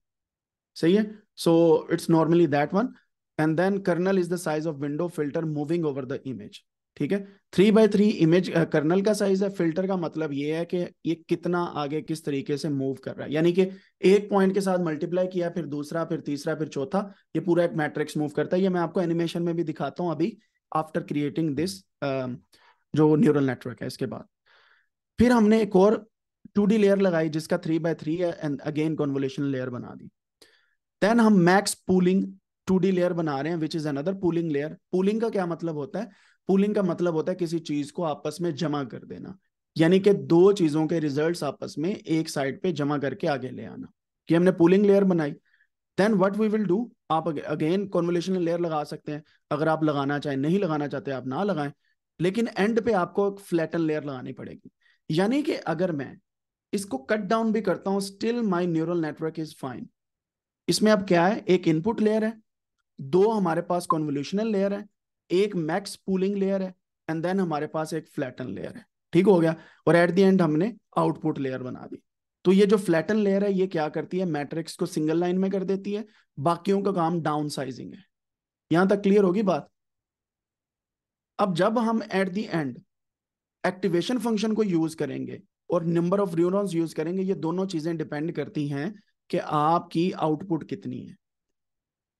सही है so it's normally that one and then kernel is the size of window filter moving over the image ठीक है three by three image kernel का साइज है फिल्टर का मतलब ये है कि ये कितना आगे किस तरीके से मूव कर रहा है यानी कि एक पॉइंट के साथ मल्टीप्लाई किया फिर दूसरा फिर तीसरा फिर चौथा ये पूरा एक मैट्रिक्स मूव करता है ये मैं आपको एनिमेशन में भी दिखाता हूं अभी आफ्टर क्रिएटिंग दिस जो न्यूरल नेटवर्क है इसके बाद फिर हमने एक और टू लेयर लगाई जिसका थ्री बाय थ्री है एंड अगेन कॉन्वोलेशन लेयर बना दी देन हम मैक्स पूलिंग टू लेयर बना रहे हैं which is another pooling layer pooling का क्या मतलब होता है पूलिंग का मतलब होता है किसी चीज को आपस में जमा कर देना यानी कि दो चीजों के रिजल्ट आपस में एक साइड पे जमा करके आगे ले आना कि हमने पूलिंग लेयर बनाई then what we will do आप अगेन कॉन्वलेशन लेयर लगा सकते हैं अगर आप लगाना चाहें नहीं लगाना चाहते आप ना लगाएं लेकिन एंड पे आपको एक फ्लैटन लेयर लगानी पड़ेगी यानी कि अगर मैं इसको कट डाउन भी करता हूँ still my neural network is fine इसमें अब क्या है एक इनपुट लेयर है दो हमारे पास कॉन्वोल्यूशनल लेयर है एक मैक्स पूलिंग लेयर है एंड देन हमारे पास एक फ्लैटन लेयर है ठीक हो गया और एट द एंड हमने आउटपुट लेयर बना दी तो ये जो फ्लैटन लेयर है ये क्या करती है मैट्रिक्स को सिंगल लाइन में कर देती है बाकियों का काम डाउन साइजिंग है यहां तक क्लियर होगी बात अब जब हम at the end activation function को यूज करेंगे और नंबर ऑफ न्यूरॉन्स यूज करेंगे ये दोनों चीजें डिपेंड करती हैं कि आपकी आउटपुट कितनी है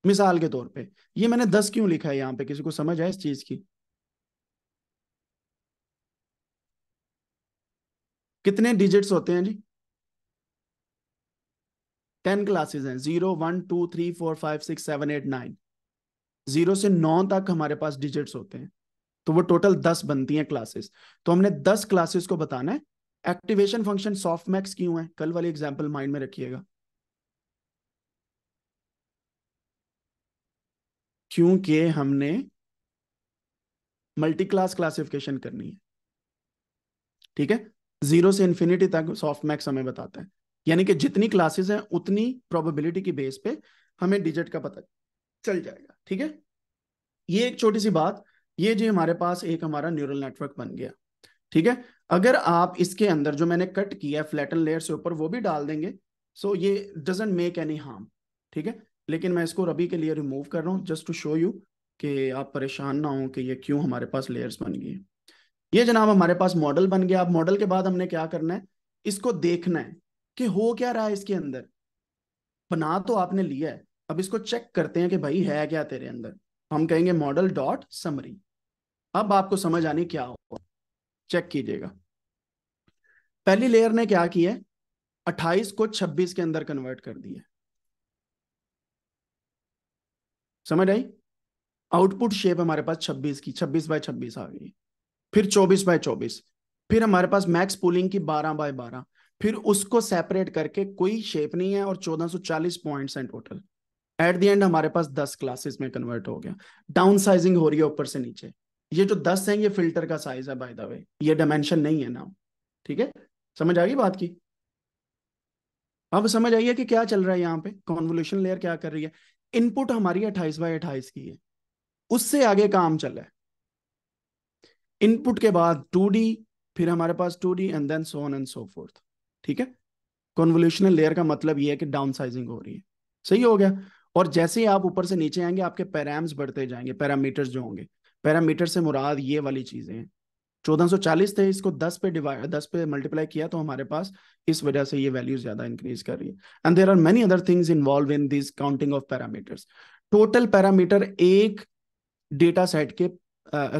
मिसाल के तौर पे ये मैंने दस क्यों लिखा है यहाँ पे किसी को समझ आए इस चीज की कितने डिजिट्स होते हैं जी टेन क्लासेस हैं zero one two three four five six seven eight nine zero से नौ तक हमारे पास डिजिट्स होते हैं तो वो टोटल दस बनती हैं क्लासेस तो हमने दस क्लासेस को बताना है एक्टिवेशन फंक्शन सॉफ्ट मैक्स क्यों है कल वाली एग्जाम्पल माइंड में रखिएगा क्योंकि हमने मल्टी क्लास क्लासिफिकेशन करनी है ठीक है जीरो से इंफिनिटी तक सॉफ्ट मैक्स हमें बताता है यानी कि जितनी क्लासेस हैं उतनी प्रोबेबिलिटी की बेस पे हमें डिजिट का पता चल जाएगा ठीक है ये एक छोटी सी बात ये जी हमारे पास एक हमारा न्यूरल नेटवर्क बन गया ठीक है अगर आप इसके अंदर जो मैंने कट किया फ्लैटन लेयर से ऊपर वो भी डाल देंगे सो ये डजेंट मेक एनी हार्म ठीक है लेकिन मैं इसको रबी के लिए रिमूव कर रहा हूँ जस्ट टू शो यू कि आप परेशान ना हो कि ये क्यों हमारे पास लेयर्स बन गए ये जनाब हमारे पास मॉडल बन गया अब मॉडल के बाद हमने क्या करना है इसको देखना है कि हो क्या रहा है इसके अंदर बना तो आपने लिया है अब इसको चेक करते हैं कि भाई है क्या तेरे अंदर हम कहेंगे मॉडल डॉट समरी अब आपको समझ आने क्या होगा चेक कीजिएगा पहली लेयर ने क्या किया 28 को 26 के अंदर कन्वर्ट कर दिया समझ आई आउटपुट शेप हमारे पास 26 की 26 बाय 26 आ गई फिर 24 बाय 24 फिर हमारे पास मैक्स पुलिंग की 12 बाय 12 फिर उसको सेपरेट करके कोई शेप नहीं है और 1440 पॉइंट्स हैं टोटल एट द एंड हमारे पास 10 क्लासेस में कन्वर्ट हो गया डाउन साइजिंग हो रही है ऊपर से नीचे ये जो 10 है ये फिल्टर का साइज है बाय द वे ये डायमेंशन नहीं है ना ठीक है समझ आ गई बात की अब समझ आइए कि क्या चल रहा है यहाँ पे कॉन्वोल्यूशन लेयर क्या कर रही है इनपुट हमारी अट्ठाईस बाई अट्ठाईस की है उससे आगे काम चल रहा है इनपुट के बाद टू डी फिर हमारे पास two D and then so on and so forth ठीक है कॉन्वोल्यूशनल लेयर का मतलब ये है कि डाउन साइजिंग हो रही है सही हो गया और जैसे ही आप ऊपर से नीचे आएंगे आपके पैराम्स बढ़ते जाएंगे पैरामीटर्स जो होंगे पैरामीटर से मुराद ये वाली चीजें हैं 1440 थे इसको 10 पे डिवाइड 10 पे मल्टीप्लाई किया तो हमारे पास इस वजह से ये वैल्यू ज्यादा इंक्रीज कर रही है and there are many other things involve in this counting of parameters total parameter एक डेटा सेट के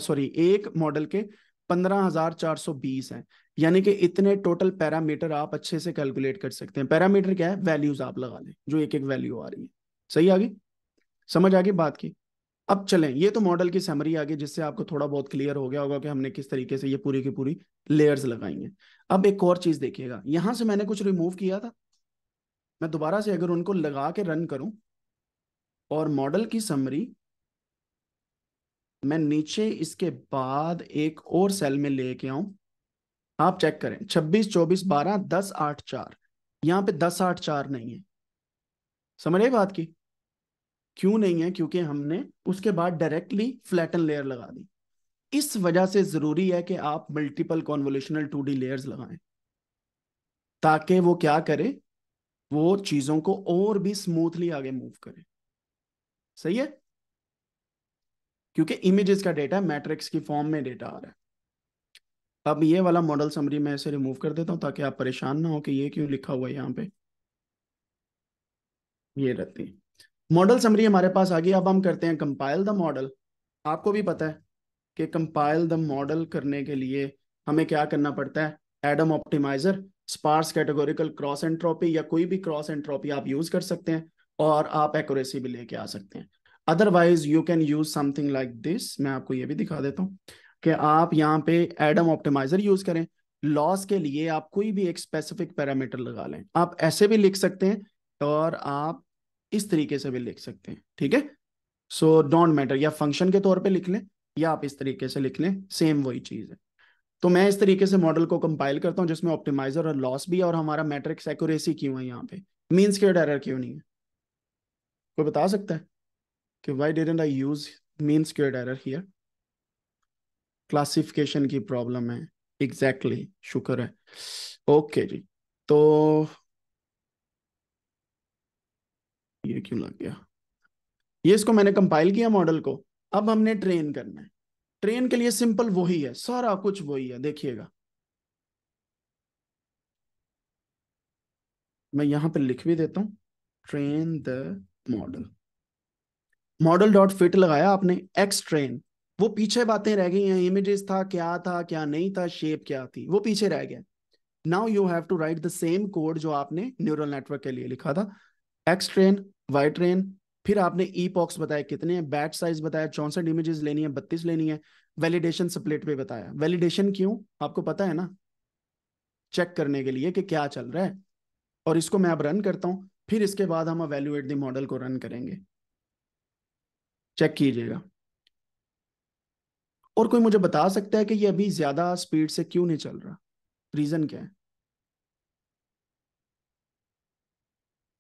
सॉरी uh, एक मॉडल के 15,420 हैं यानी कि इतने टोटल पैरामीटर आप अच्छे से कैलकुलेट कर सकते हैं पैरामीटर क्या है वैल्यूज आप लगा लें जो एक एक वैल्यू आ रही है सही आ गई समझ आ गई बात की अब चलें ये तो मॉडल की समरी आ गई जिससे आपको थोड़ा बहुत क्लियर हो गया होगा कि हमने किस तरीके से ये पूरी की पूरी लेयर्स लगाएंगे अब एक और चीज देखिएगा यहां से मैंने कुछ रिमूव किया था मैं दोबारा से अगर उनको लगा के रन करूं और मॉडल की समरी मैं नीचे इसके बाद एक और सेल में लेके आऊं आप चेक करें 26 24 12 10 8 4 यहां पे 10 8 4 नहीं है समझ रहे बात की क्यों नहीं है क्योंकि हमने उसके बाद डायरेक्टली फ्लैटन लेयर लगा दी इस वजह से जरूरी है कि आप multiple convolutional two D layer लगाए ताकि वो क्या करे वो चीजों को और भी स्मूथली आगे मूव करे सही है क्योंकि इमेजेस का डेटा मैट्रिक्स की फॉर्म में डेटा आ रहा है अब ये वाला मॉडल समरी मैं इसे रिमूव कर देता हूं ताकि आप परेशान ना हो कि ये क्यों लिखा हुआ है यहां पे ये रहती है मॉडल समरी हमारे पास आ गई अब हम करते हैं कंपाइल द मॉडल आपको भी पता है कि कंपाइल द मॉडल करने के लिए हमें क्या करना पड़ता है Adam optimizer sparse categorical cross entropy या कोई भी क्रॉस एंट्रोपी आप यूज कर सकते हैं और आप एक्यूरेसी भी लेके आ सकते हैं otherwise you can use something like this मैं आपको ये भी दिखा देता हूँ कि आप यहाँ पे एडम ऑप्टिमाइजर यूज करें लॉस के लिए आप कोई भी एक स्पेसिफिक पैरामीटर लगा लें आप ऐसे भी लिख सकते हैं और आप इस तरीके से भी लिख सकते हैं ठीक है सो डोंट मैटर या फंक्शन के तौर पे लिख लें या आप इस तरीके से लिख लें सेम वही चीज़ है तो मैं इस तरीके से मॉडल को कंपाइल करता हूं जिसमें ऑप्टिमाइजर और लॉस भी है और हमारा मैट्रिक्स एक्यूरेसी क्यों है यहाँ पे मीन्स के डर क्यों नहीं है कोई बता सकता है कि why didn't I use means के डर हियर क्लासिफिकेशन की प्रॉब्लम है एग्जैक्टली exactly, शुक्र है ओके okay जी तो ये क्यों लग गया ये इसको मैंने कंपाइल किया मॉडल को अब हमने ट्रेन करना है ट्रेन के लिए सिंपल वही है सारा कुछ वही है देखिएगा मैं यहां पर लिख भी देता हूं train the model model dot fit लगाया आपने एक्स ट्रेन वो पीछे बातें रह गई हैं इमेजेस था क्या था क्या नहीं था शेप क्या थी वो पीछे रह गया now you have to write the same code जो आपने न्यूरल नेटवर्क के लिए लिखा था एक्स ट्रेन वाई ट्रेन फिर आपने ई पॉक्स बताया कितने हैं बैट साइज बताया चौंसठ इमेजेस लेनी है बत्तीस लेनी है वैलिडेशन सप्लेट पे बताया वैलिडेशन क्यों आपको पता है ना चेक करने के लिए कि क्या चल रहा है और इसको मैं अब रन करता हूँ फिर इसके बाद हम अवेल्युएट द मॉडल को रन करेंगे चेक कीजिएगा और कोई मुझे बता सकता है कि ये अभी ज्यादा स्पीड से क्यों नहीं चल रहा रीजन क्या है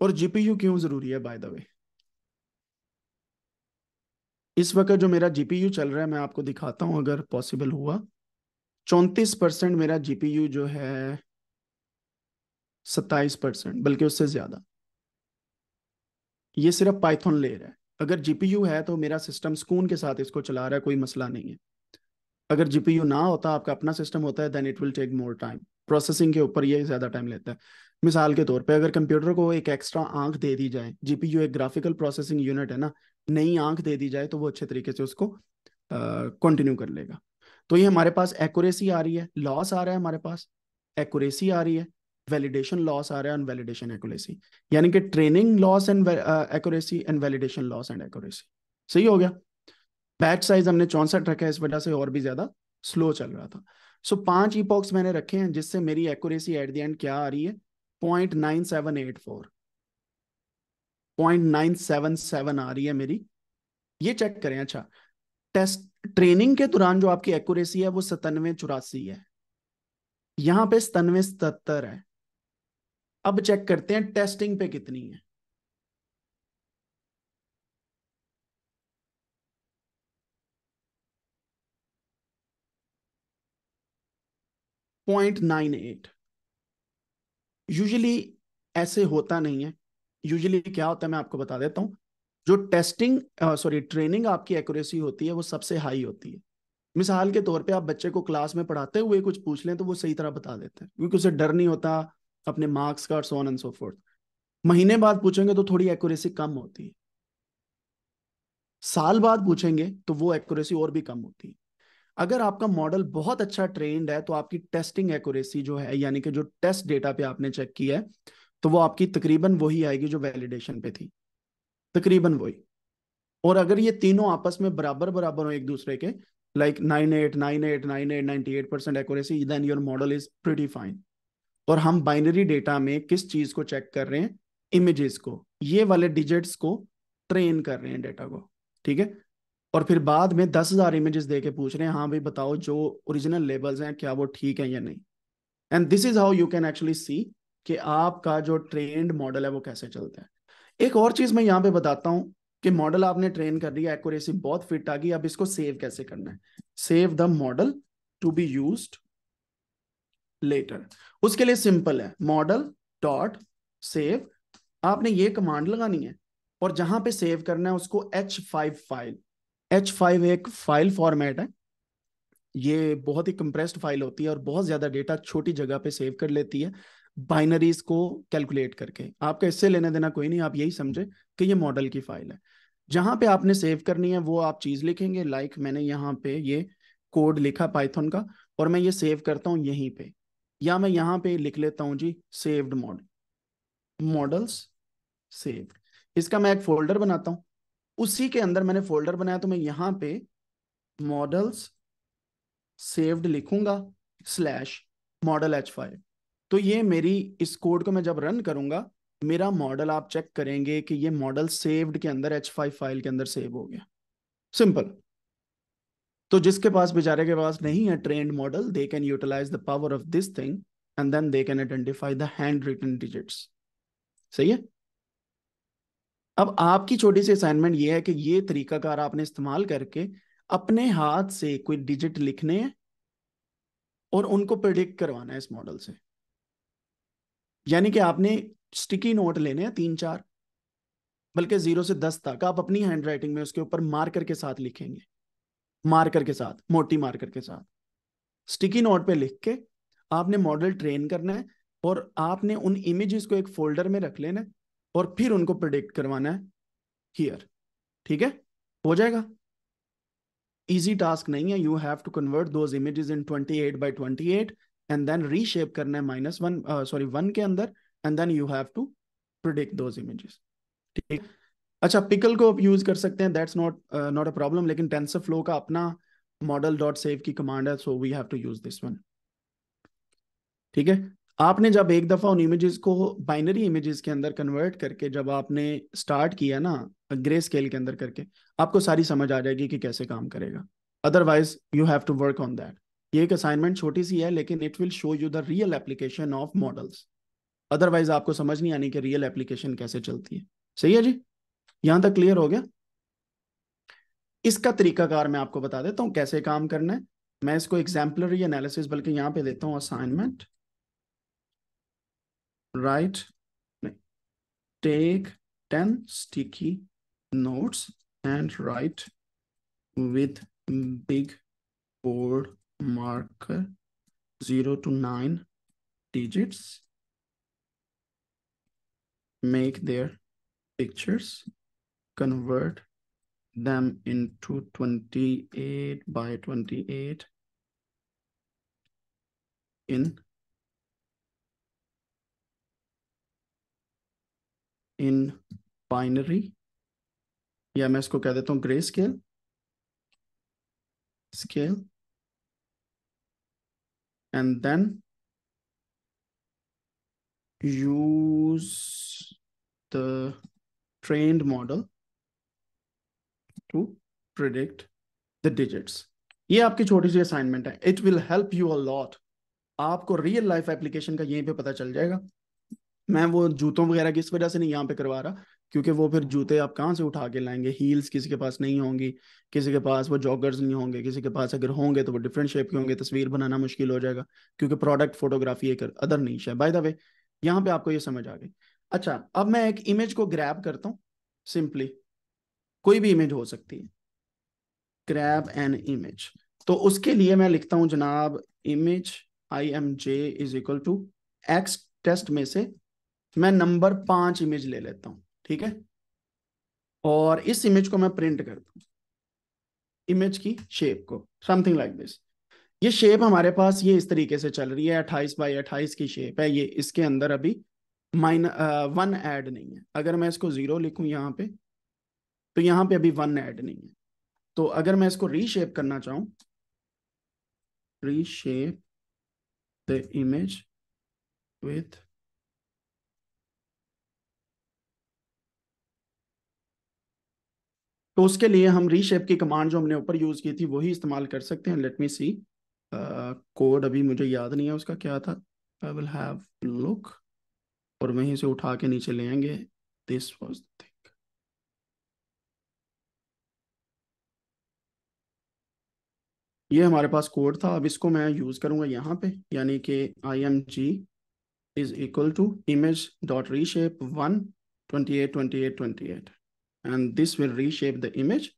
और जीपीयू क्यों जरूरी है बाय द वे इस वक्त जो मेरा जीपीयू चल रहा है मैं आपको दिखाता हूं अगर पॉसिबल हुआ चौंतीस परसेंट मेरा जीपीयू जो है सत्ताईस परसेंट बल्कि उससे ज्यादा ये सिर्फ पाइथन ले रहा है अगर जीपीयू है तो मेरा सिस्टम सुकून के साथ इसको चला रहा है कोई मसला नहीं है अगर जीपीयू ना होता आपका अपना सिस्टम होता है then it will take more time processing के ऊपर ये ज्यादा टाइम लेता है मिसाल के तौर पे अगर कंप्यूटर को एक एक्स्ट्रा आंख दे दी जाए जीपीयू एक ग्राफिकल प्रोसेसिंग यूनिट है ना नई आंख दे दी जाए तो वो अच्छे तरीके से उसको कंटिन्यू कर लेगा तो ये हमारे पास एक्यूरेसी आ रही है लॉस आ रहा है हमारे पास एक्यूरेसी आ रही है वैलिडेशन लॉस आ रहा है अनवैलिडेशन एक्यूरेसी यानी कि training loss and accuracy and validation loss and accuracy सही हो गया बैच साइज हमने चौंसठ रखा है इस वजह से और भी ज्यादा स्लो चल रहा था सो so, पांच ई पॉक्स मैंने रखे हैं जिससे मेरी एक्यूरेसी एट द एंड क्या आ रही है point nine seven eight four point nine seven seven आ रही है मेरी ये चेक करें अच्छा टेस्ट ट्रेनिंग के दौरान जो आपकी एक्यूरेसी है वो सतानवे चौरासी है यहां पे सतानवे सतर है अब चेक करते हैं टेस्टिंग पे कितनी है 0.98 यूजुअली ऐसे होता नहीं है यूजुअली क्या होता है मैं आपको बता देता हूँ जो टेस्टिंग सॉरी ट्रेनिंग आपकी एक्यूरेसी होती है वो सबसे हाई होती है मिसाल के तौर पे आप बच्चे को क्लास में पढ़ाते हुए कुछ पूछ लें तो वो सही तरह बता देते हैं क्योंकि उसे डर नहीं होता अपने मार्क्स का और सोन एंड सो फोर्थ महीने बाद पूछेंगे तो थोड़ी एक्यूरेसी कम होती है साल बाद पूछेंगे तो वो एक्यूरेसी और भी कम होती है अगर आपका मॉडल बहुत अच्छा ट्रेंड है तो आपकी टेस्टिंग एक्यूरेसी जो है यानी कि जो टेस्ट डेटा पे आपने चेक किया है तो वो आपकी तकरीबन वही आएगी जो वैलिडेशन पे थी तकरीबन वही और अगर ये तीनों आपस में बराबर बराबर हो एक दूसरे के like nine eight nine eight nine eight ninety eight percent accuracy then your model is pretty fine और हम बाइनरी डेटा में किस चीज को चेक कर रहे हैं इमेजेस को ये वाले डिजिट्स को ट्रेन कर रहे हैं डेटा को ठीक है और फिर बाद में दस हजार इमेजेस दे के पूछ रहे हैं हाँ भाई बताओ जो ओरिजिनल लेबल्स हैं क्या वो ठीक है या नहीं and this is how you can actually see कि आपका जो ट्रेंड मॉडल है वो कैसे चलता है एक और चीज मैं यहाँ पे बताता हूँ कि मॉडल आपने ट्रेन कर दिया एक्यूरेसी बहुत फिट आ गई अब इसको सेव कैसे करना है save the model to be use later उसके लिए सिंपल है मॉडल डॉट सेव आपने ये कमांड लगानी है और जहां पे सेव करना है उसको H five file H five एक फाइल फॉर्मेट है ये बहुत ही कंप्रेस्ड फाइल होती है और बहुत ज़्यादा डेटा छोटी जगह पे सेव कर लेती है बाइनरीज को कैलकुलेट करके आपका इससे लेने देना कोई नहीं आप यही समझे कि ये मॉडल की फाइल है जहाँ पे आपने सेव करनी है वो आप चीज़ लिखेंगे लाइक मैंने यहाँ पे ये कोड लिखा पाइथन का और मैं ये सेव करता हूँ यहीं पे या मैं यहाँ पे लिख लेता हूँ जी सेव्ड मॉडल मॉडल्स सेव्ड इसका मैं एक फोल्डर बनाता हूँ उसी के अंदर मैंने फोल्डर बनाया तो मैं यहां पे मॉडल्स सेव्ड लिखूंगा स्लैश मॉडल एच फाइव तो ये मेरी इस कोड को मैं जब रन करूंगा मेरा मॉडल आप चेक करेंगे कि ये मॉडल सेव्ड के अंदर एच फाइव फाइल के अंदर सेव हो गया सिंपल तो जिसके पास बेचारे के पास नहीं है trained model they can utilize the power of this thing and then they can identify the hand written digits सही है अब आपकी छोटी सी असाइनमेंट ये है कि ये तरीकाकार आपने इस्तेमाल करके अपने हाथ से कोई डिजिट लिखने हैं और उनको प्रिडिक्ट करवाना है इस मॉडल से यानी कि आपने स्टिकी नोट लेने हैं तीन चार बल्कि जीरो से दस तक आप अपनी हैंड राइटिंग में उसके ऊपर मार्कर के साथ लिखेंगे मार्कर के साथ मोटी मार्कर के साथ स्टिकी नोट पे लिख के आपने मॉडल ट्रेन करना है और आपने उन इमेजेस को एक फोल्डर में रख लेना है और फिर उनको प्रिडिक्ट करवाना है हियर ठीक है हो जाएगा इजी टास्क नहीं है यू हैव टू कन्वर्ट दो इमेजेस इन 28 बाय 28 एंड देन रीशेप करना है माइनस वन सॉरी वन के अंदर and then you have to predict दो इमेजेस ठीक अच्छा पिकल को आप यूज कर सकते हैं that's not not a problem लेकिन टेंसर फ्लो का अपना मॉडल डॉट सेव की कमांड है so we have to use this one ठीक है आपने जब एक दफा उन इमेजेस को बाइनरी इमेजेस के अंदर कन्वर्ट करके जब आपने स्टार्ट किया ना ग्रे स्केल के अंदर करके आपको सारी समझ आ जाएगी कि कैसे काम करेगा otherwise you have to work on that ये एक असाइनमेंट छोटी सी है लेकिन it will show you the real application of models otherwise आपको समझ नहीं आनी कि रियल एप्लीकेशन कैसे चलती है सही है जी यहां तक क्लियर हो गया इसका तरीकाकार मैं आपको बता देता हूँ कैसे काम करना है मैं इसको एग्जाम्पलरी एनालिसिस बल्कि यहाँ पे देता हूँ assignment write take 10 sticky notes and write with big bold marker 0 to 9 digits make their pictures convert them into 28 by 28 in in binary या मैं इसको कह देता हूं grey scale scale and then use the trained model to predict the digits ये आपकी छोटी सी असाइनमेंट है it will help you a lot आपको रियल लाइफ एप्लीकेशन का यहीं पे पता चल जाएगा मैं वो जूतों वगैरह की इस वजह से नहीं यहाँ पे करवा रहा क्योंकि वो फिर जूते आप कहाँ से उठा के लाएंगे हील्स किसी के पास नहीं होंगी किसी के पास वो जॉगर्स नहीं होंगे किसी के पास अगर होंगे तो वो डिफरेंट शेप के होंगे तस्वीर बनाना मुश्किल हो जाएगा क्योंकि प्रोडक्ट फोटोग्राफी एक अदर नीच है बाय द वे यहाँ पे आपको ये समझ आ गई अच्छा अब मैं एक इमेज को ग्रैब करता हूँ सिंपली कोई भी इमेज हो सकती है ग्रैब एन इमेज तो उसके लिए मैं लिखता हूँ जनाब image I M J is equal to X test में से मैं नंबर पांच इमेज ले लेता हूं ठीक है और इस इमेज को मैं प्रिंट करता हूँ इमेज की शेप को समथिंग लाइक दिस ये शेप हमारे पास ये इस तरीके से चल रही है अट्ठाईस बाई अट्ठाईस की शेप है ये इसके अंदर अभी माइन वन ऐड नहीं है अगर मैं इसको जीरो लिखूं यहाँ पे तो यहाँ पे अभी वन ऐड नहीं है तो अगर मैं इसको रीशेप करना चाहूं रीशेप द इमेज विथ तो उसके लिए हम रीशेप की कमांड जो हमने ऊपर यूज की थी वही इस्तेमाल कर सकते हैं लेट मी सी कोड अभी मुझे याद नहीं है उसका क्या था आई विल हैव लुक और वहीं से उठा के नीचे ले आएंगे दिस वॉज थिंग ये हमारे पास कोड था अब इसको मैं यूज करूंगा यहाँ पे यानी कि I M G is equal to image dot reshape one twenty eight twenty eight twenty eight and this will reshape the image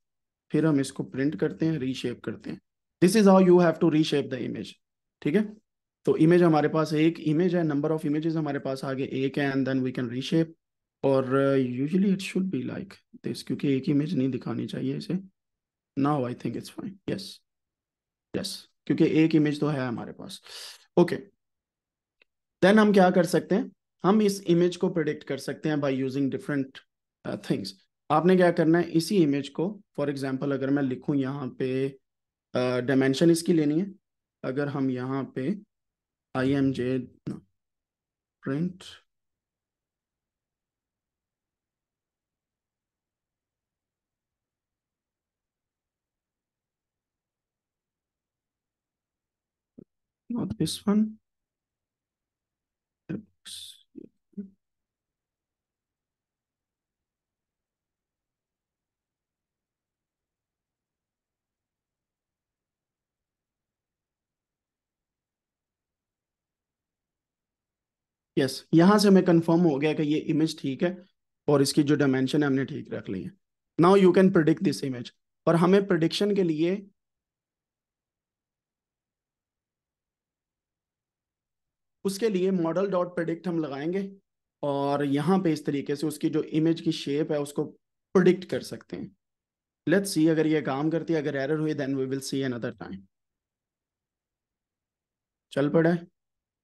फिर हम इसको प्रिंट करते हैं रीशेप करते हैं this is how you have to reshape the image ठीक है तो इमेज हमारे पास एक इमेज है नंबर ऑफ इमेजेस हमारे पास आगे एक है and then we can reshape और usually it should be like this क्योंकि एक इमेज नहीं दिखानी चाहिए इसे now I think it's fine yes yes क्योंकि एक इमेज तो है हमारे पास ओके देन हम क्या कर सकते हैं हम इस इमेज को प्रिडिक्ट कर सकते हैं बाय यूजिंग डिफरेंट थिंग्स आपने क्या करना है इसी इमेज को फॉर एग्जाम्पल अगर मैं लिखूँ यहाँ पे डायमेंशन इसकी लेनी है अगर हम यहाँ पे I M J print not this one yes yes, यहाँ से हमें कंफर्म हो गया कि ये इमेज ठीक है और इसकी जो डायमेंशन है हमने ठीक रख ली है now you can predict this image और हमें प्रडिक्शन के लिए उसके लिए मॉडल डॉट प्रडिक्ट हम लगाएंगे और यहाँ पे इस तरीके से उसकी जो इमेज की शेप है उसको प्रडिक्ट कर सकते हैं लेट्स सी अगर ये काम करती है अगर एरर हुई then we will see another time चल पड़ा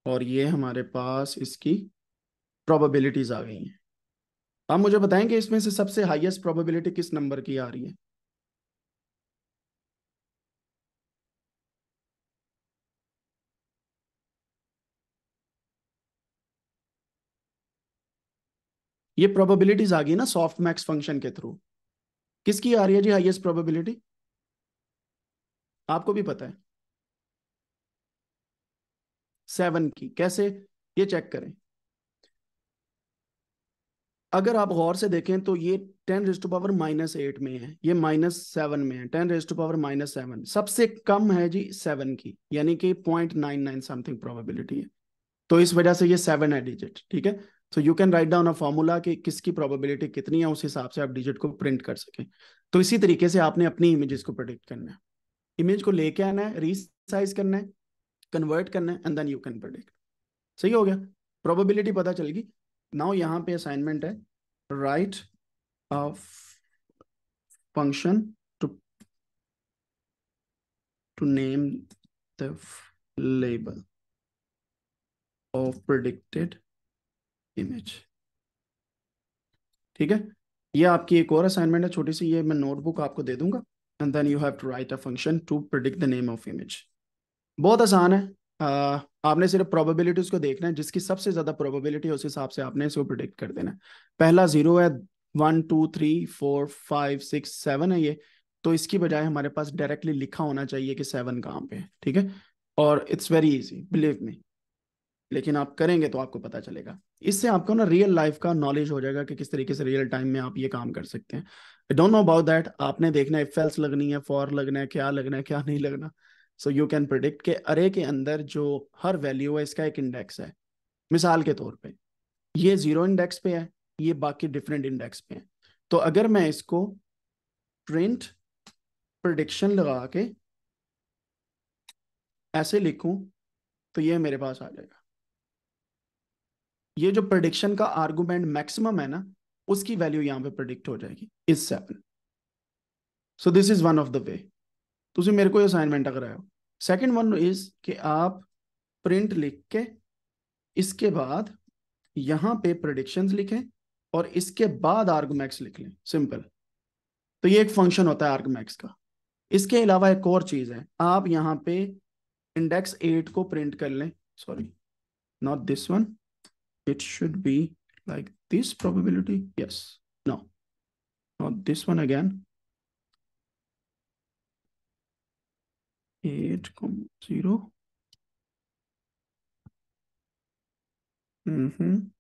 और ये हमारे पास इसकी प्रोबेबिलिटीज आ गई हैं आप मुझे बताएं कि इसमें से सबसे हाईएस्ट प्रोबेबिलिटी किस नंबर की आ रही है ये प्रोबेबिलिटीज आ गई ना सॉफ्ट मैक्स फंक्शन के थ्रू किसकी आ रही है जी हाईएस्ट प्रोबेबिलिटी आपको भी पता है सेवन की कैसे ये चेक करें अगर आप गौर से देखें तो ये ten raise to power minus eight में है ये माइनस सेवन में है ten raise to power minus seven सबसे कम है जी सेवन की यानी कि point nine nine something probability है तो इस वजह से ये सेवन है डिजिट ठीक है so you can write down a formula कि किसकी प्रोबेबिलिटी कितनी है उस हिसाब से आप डिजिट को प्रिंट कर सकें तो इसी तरीके से आपने अपनी इमेजेस को प्रोडिक्ट करना है इमेज को लेके आना है रीसाइज करना है कन्वर्ट करना है and then you can predict सही हो गया प्रोबेबिलिटी पता चल गई नाउ यहाँ पे असाइनमेंट है write function to to name the label of predicted image ठीक है ये आपकी एक और असाइनमेंट है छोटी सी ये मैं नोटबुक आपको दे दूंगा and then you have to write a function to predict the name of image बहुत आसान है आ, आपने सिर्फ प्रोबेबिलिटीज को देखना है जिसकी सबसे ज्यादा प्रोबेबिलिटी है उस हिसाब से आपने इसको प्रिडिक्ट कर देना है पहला जीरो है one two three four five six seven है ये तो इसकी बजाय हमारे पास डायरेक्टली लिखा होना चाहिए कि सेवन कहाँ पे है ठीक है और it's very easy believe me लेकिन आप करेंगे तो आपको पता चलेगा इससे आपको ना रियल लाइफ का नॉलेज हो जाएगा कि किस तरीके से रियल टाइम में आप ये काम कर सकते हैं I don't know about that आपने देखना है लगनी है फॉर लगना है क्या लगना है क्या नहीं लगना सो यू कैन प्रिडिक्ट के अरे के अंदर जो हर वैल्यू है इसका एक इंडेक्स है मिसाल के तौर पे ये जीरो इंडेक्स पे है ये बाकी डिफरेंट इंडेक्स पे है तो अगर मैं इसको प्रिंट प्रडिक्शन लगा के ऐसे लिखूं तो ये मेरे पास आ जाएगा ये जो प्रडिक्शन का आर्गूमेंट मैक्सिमम है ना उसकी वैल्यू यहाँ पे प्रडिक्ट हो जाएगी इस seven so this is one of the way तुम मेरे को असाइनमेंट आयो सेकेंड वन इज कि आप प्रिंट लिख के इसके बाद यहाँ पे प्रडिक्शन लिखें और इसके बाद आर्गमैक्स लिख लें सिंपल तो ये एक फंक्शन होता है आर्गमैक्स का इसके अलावा एक और चीज़ है आप यहाँ पे इंडेक्स एट को प्रिंट कर लें sorry not this one it should be like this probability yes no not this one again at comma zero हाँ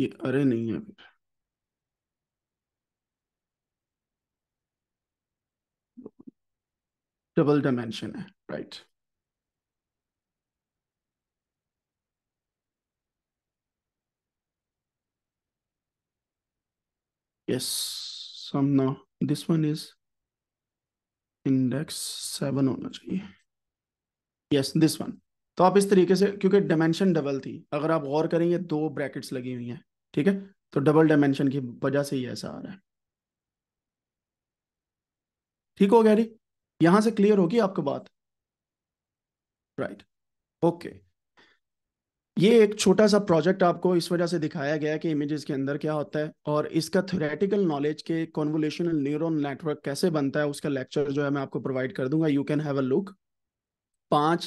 ये अरे नहीं है फिर डबल डायमेंशन है right yes sum now this one is index seven होना चाहिए यस दिस वन तो आप इस तरीके से क्योंकि डायमेंशन डबल थी अगर आप गौर करेंगे दो ब्रैकेट्स लगी हुई हैं ठीक है तो डबल डायमेंशन की वजह से ही ऐसा आ रहा है ठीक हो गया जी यहां से क्लियर होगी आपको बात राइट right. Okay okay. ये एक छोटा सा प्रोजेक्ट आपको इस वजह से दिखाया गया कि इमेजेस के अंदर क्या होता है और इसका थ्योरेटिकल नॉलेज के कॉन्वोलेशनल न्यूरोन नेटवर्क कैसे बनता है उसका लेक्चर जो है मैं आपको प्रोवाइड कर दूंगा you can have a look पांच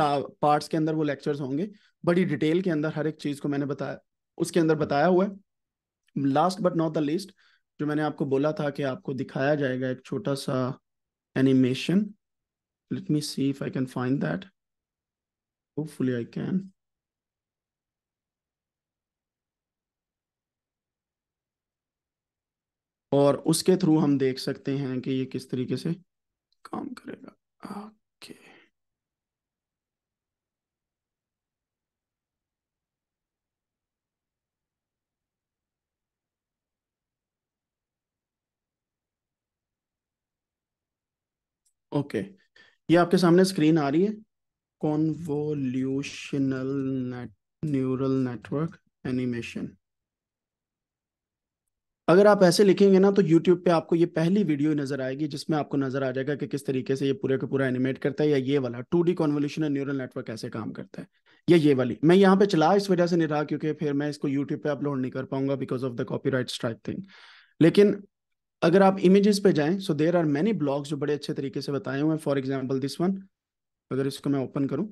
पार्ट्स के अंदर वो लेक्चर्स होंगे बड़ी डिटेल के अंदर हर एक चीज को मैंने बताया उसके अंदर बताया हुआ है last but not the least जो मैंने आपको बोला था कि आपको दिखाया जाएगा एक छोटा सा animation let me see if I can find that hopefully I can और उसके थ्रू हम देख सकते हैं कि ये किस तरीके से काम करेगा ओके ओके ये आपके सामने स्क्रीन आ रही है convolutional net neural network animation अगर आप ऐसे लिखेंगे ना तो YouTube पे आपको ये पहली वीडियो नजर आएगी जिसमें आपको नजर आ जाएगा कि किस तरीके से ये पूरे का पूरा एनिमेट करता है या ये वाला two D convolution neural network कैसे काम करता है या ये वाली मैं यहाँ पे चला इस वजह से नहीं रहा क्योंकि फिर मैं इसको यूट्यूब पे अपलोड नहीं कर पाऊंगा because of the copyright strike thing लेकिन अगर आप इमेजेस पे जाएं so there are many blogs जो बड़े अच्छे तरीके से बताए हुए हैं फॉर एग्जाम्पल दिस वन अगर इसको मैं ओपन करूँ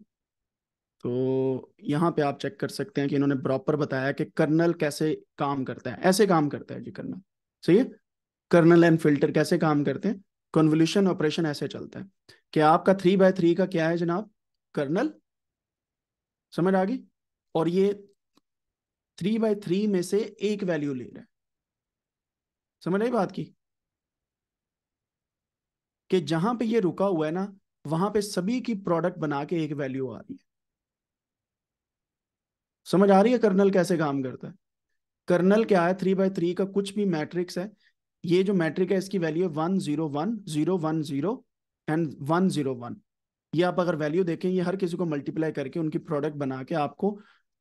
तो यहाँ पे आप चेक कर सकते हैं कि इन्होंने प्रॉपर बताया कि कर्नल कैसे काम करता है ऐसे काम करता है जी कर्नल सही है कर्नल एंड फिल्टर कैसे काम करते हैं कन्वोल्यूशन ऑपरेशन ऐसे चलता है कि आपका थ्री बाय थ्री का क्या है जनाब कर्नल समझ आ गई और ये थ्री बाय थ्री में से एक वैल्यू ले रहा है समझ आई बात की कि जहां पे ये रुका हुआ है ना वहां पे सभी की प्रोडक्ट बना के एक वैल्यू आ रही है समझ आ रही है कर्नल कैसे काम करता है कर्नल क्या है थ्री बाय थ्री का कुछ भी मैट्रिक्स है ये जो मैट्रिक है इसकी वैल्यू है one zero one zero one zero and one zero one ये आप अगर वैल्यू देखें ये हर किसी को मल्टीप्लाई करके उनकी प्रोडक्ट बना के आपको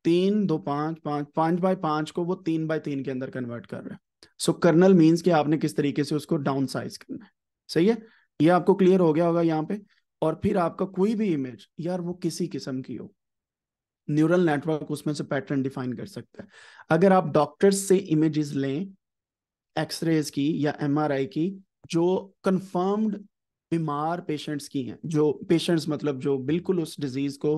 तीन दो पांच पांच पांच बाय पांच को वो तीन बाय तीन के अंदर कन्वर्ट कर रहे हैं सो कर्नल मीन्स कि आपने किस तरीके से उसको डाउन साइज करना है सही है ये आपको क्लियर हो गया होगा यहाँ पे और फिर आपका कोई भी इमेज यार वो किसी किस्म की हो न्यूरल नेटवर्क उसमें से पैटर्न डिफाइन कर सकता है अगर आप डॉक्टर्स से इमेजेस लें एक्सरेज की या एमआरआई की जो कंफर्म्ड बीमार पेशेंट्स की हैं जो पेशेंट्स मतलब जो बिल्कुल उस डिजीज को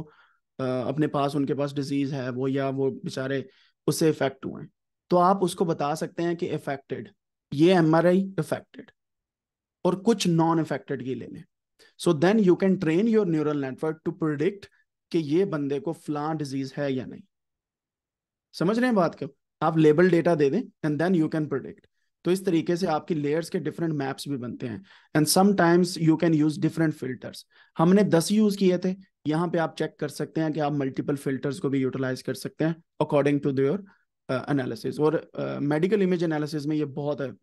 अपने पास उनके पास डिजीज है वो या वो बेचारे उससे इफेक्ट हुए तो आप उसको बता सकते हैं कि इफेक्टेड ये एम आर आई इफेक्टेड और कुछ नॉन इफेक्टेड की ले लें so then you can train your neural network to predict कि ये बंदे को फ्लान डिजीज है या नहीं समझ रहे हैं बात को आप लेबल डेटा दे दें and then you can predict तो इस तरीके से आपकी लेयर्स के डिफरेंट मैप्स भी बनते हैं and sometimes you can use different filters हमने दस यूज किए थे यहाँ पे आप चेक कर सकते हैं कि आप मल्टीपल फिल्टर्स को भी यूटिलाइज कर सकते हैं अकॉर्डिंग टू देयर एनालिसिस और मेडिकल इमेज एनालिसिस में ये बहुत है uh,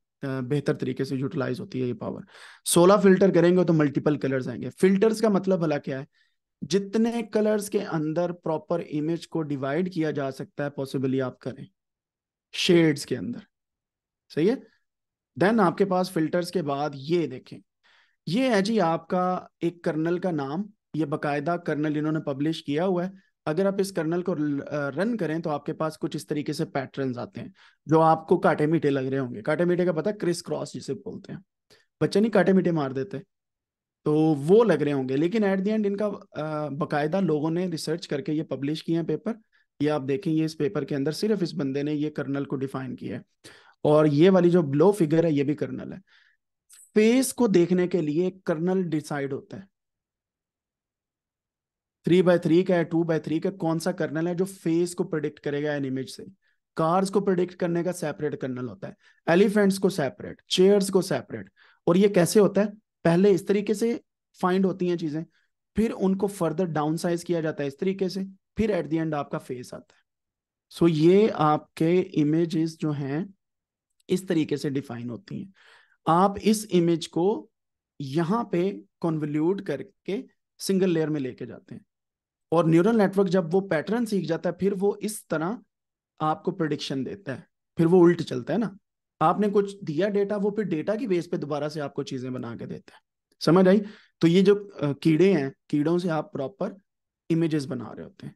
बेहतर तरीके से यूटिलाइज होती है ये पावर सोलह फिल्टर करेंगे तो मल्टीपल कलर्स आएंगे फिल्टर्स का मतलब भला क्या है जितने कलर्स के अंदर प्रॉपर इमेज को डिवाइड किया जा सकता है पॉसिबली आप करें शेड्स के अंदर सही है देन आपके पास फिल्टर्स के बाद ये देखें ये है जी आपका एक कर्नल का नाम ये बकायदा कर्नल इन्होंने पब्लिश किया हुआ है अगर आप इस कर्नल को रन करें तो आपके पास कुछ इस तरीके से पैटर्न आते हैं जो आपको काटे मीठे लग रहे होंगे काटे मीठे का पता क्रिस क्रॉस जिसे बोलते हैं बच्चे नहीं काटे मीठे मार देते तो वो लग रहे होंगे लेकिन एट द एंड इनका बाकायदा लोगों ने रिसर्च करके ये पब्लिश किए हैं पेपर ये आप ये इस पेपर के अंदर सिर्फ इस बंदे ने ये कर्नल को डिफाइन किया है और ये वाली जो ब्लो फिगर है ये भी कर्नल है फेस को देखने के लिए कर्नल डिसाइड होता है थ्री बाय थ्री का टू बाय थ्री का कौन सा कर्नल है जो फेस को प्रोडिक्ट करेगा एन इमेज से कार्स को प्रोडिक्ट करने का सेपरेट कर्नल होता है एलिफेंट्स को सेपरेट चेयर्स को सेपरेट और ये कैसे होता है पहले इस तरीके से फाइंड होती हैं चीजें फिर उनको फर्दर डाउन साइज किया जाता है इस तरीके से फिर एट द एंड आपका फेस आता है सो so, ये आपके इमेजेस जो हैं इस तरीके से डिफाइन होती हैं आप इस इमेज को यहाँ पे कॉन्वल्यूट करके सिंगल लेयर में लेके जाते हैं और न्यूरल नेटवर्क जब वो पैटर्न सीख जाता है फिर वो इस तरह आपको प्रडिक्शन देता है फिर वो उल्ट चलता है ना आपने कुछ दिया डेटा वो फिर डेटा की बेस पे दोबारा से आपको चीजें बना के देता है समझ आई तो ये जो कीड़े हैं कीड़ों से आप प्रॉपर इमेजेस बना रहे होते हैं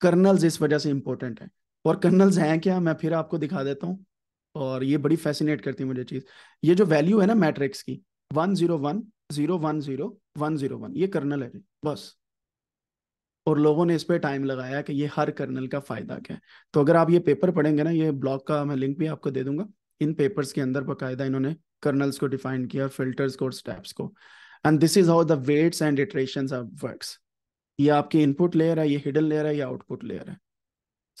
कर्नल्स इस वजह से इंपॉर्टेंट है और कर्नल्स हैं क्या मैं फिर आपको दिखा देता हूँ और ये बड़ी फैसिनेट करती है मुझे चीज ये जो वैल्यू है ना मैट्रिक्स की one zero one zero one zero one zero one ये कर्नल है बस और लोगों ने इस पर टाइम लगाया कि ये हर कर्नल का फायदा क्या है तो अगर आप ये पेपर पढ़ेंगे ना ये ब्लॉग का मैं लिंक भी आपको दे दूंगा इन पेपर्स के अंदर बकायदा इन्होंने कर्नल्स को डिफाइन किया फिल्टर्स को और स्टेप्स को and this is how the weights and iteration works ये आपकी इनपुट लेयर है ये हिडन लेयर है ये आउटपुट लेयर है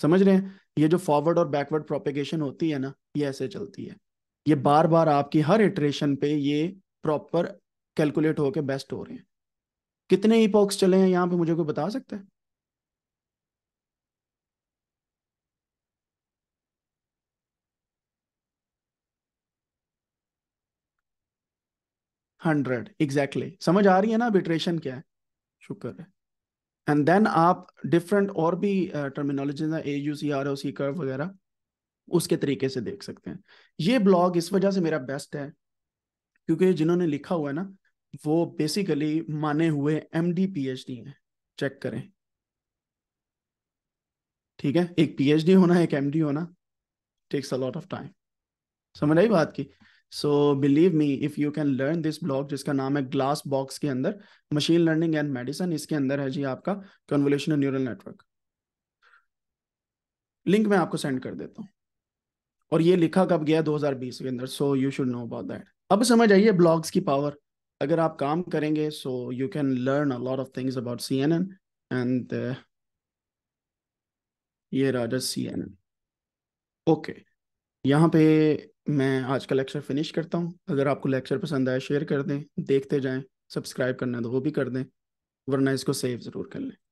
समझ रहे हैं ये जो फॉरवर्ड और बैकवर्ड प्रोपेगेशन होती है ना ये ऐसे चलती है ये बार बार आपकी हर इटरेशन पे ये प्रॉपर कैलकुलेट होके बेस्ट हो रहे हैं कितने ईपॉक्स चले हैं यहाँ पे मुझे कोई बता सकता है हंड्रेड एग्जैक्टली समझ आ रही है ना बिट्रेशन क्या है शुक्र है एंड देन आप डिफरेंट और भी terminology A U C R O C curve वगैरह उसके तरीके से देख सकते हैं ये ब्लॉग इस वजह से मेरा बेस्ट है क्योंकि जिन्होंने लिखा हुआ है ना वो बेसिकली माने हुए M D P H D हैं चेक करें ठीक है एक पी एच डी होना एक एम डी होना takes a lot of time समझ आई बात की so believe me if you can learn this blog जिसका नाम है ग्लास बॉक्स के अंदर मशीन लर्निंग एंड मेडिसिन इसके अंदर है जी आपका कन्वोल्यूशन न्यूरल नेटवर्क लिंक मैं आपको सेंड कर देता हूँ और ये लिखा कब गया 2020 के अंदर so you should know about that अब समझ आइए ब्लॉग्स की पावर अगर आप काम करेंगे so you can learn a lot of things about C N N and ये राजा सी एन एन ओके यहाँ पे मैं आज का लेक्चर फिनिश करता हूँ अगर आपको लेक्चर पसंद आया शेयर कर दें देखते जाएं सब्सक्राइब करना है तो वो भी कर दें वरना इसको सेव ज़रूर कर लें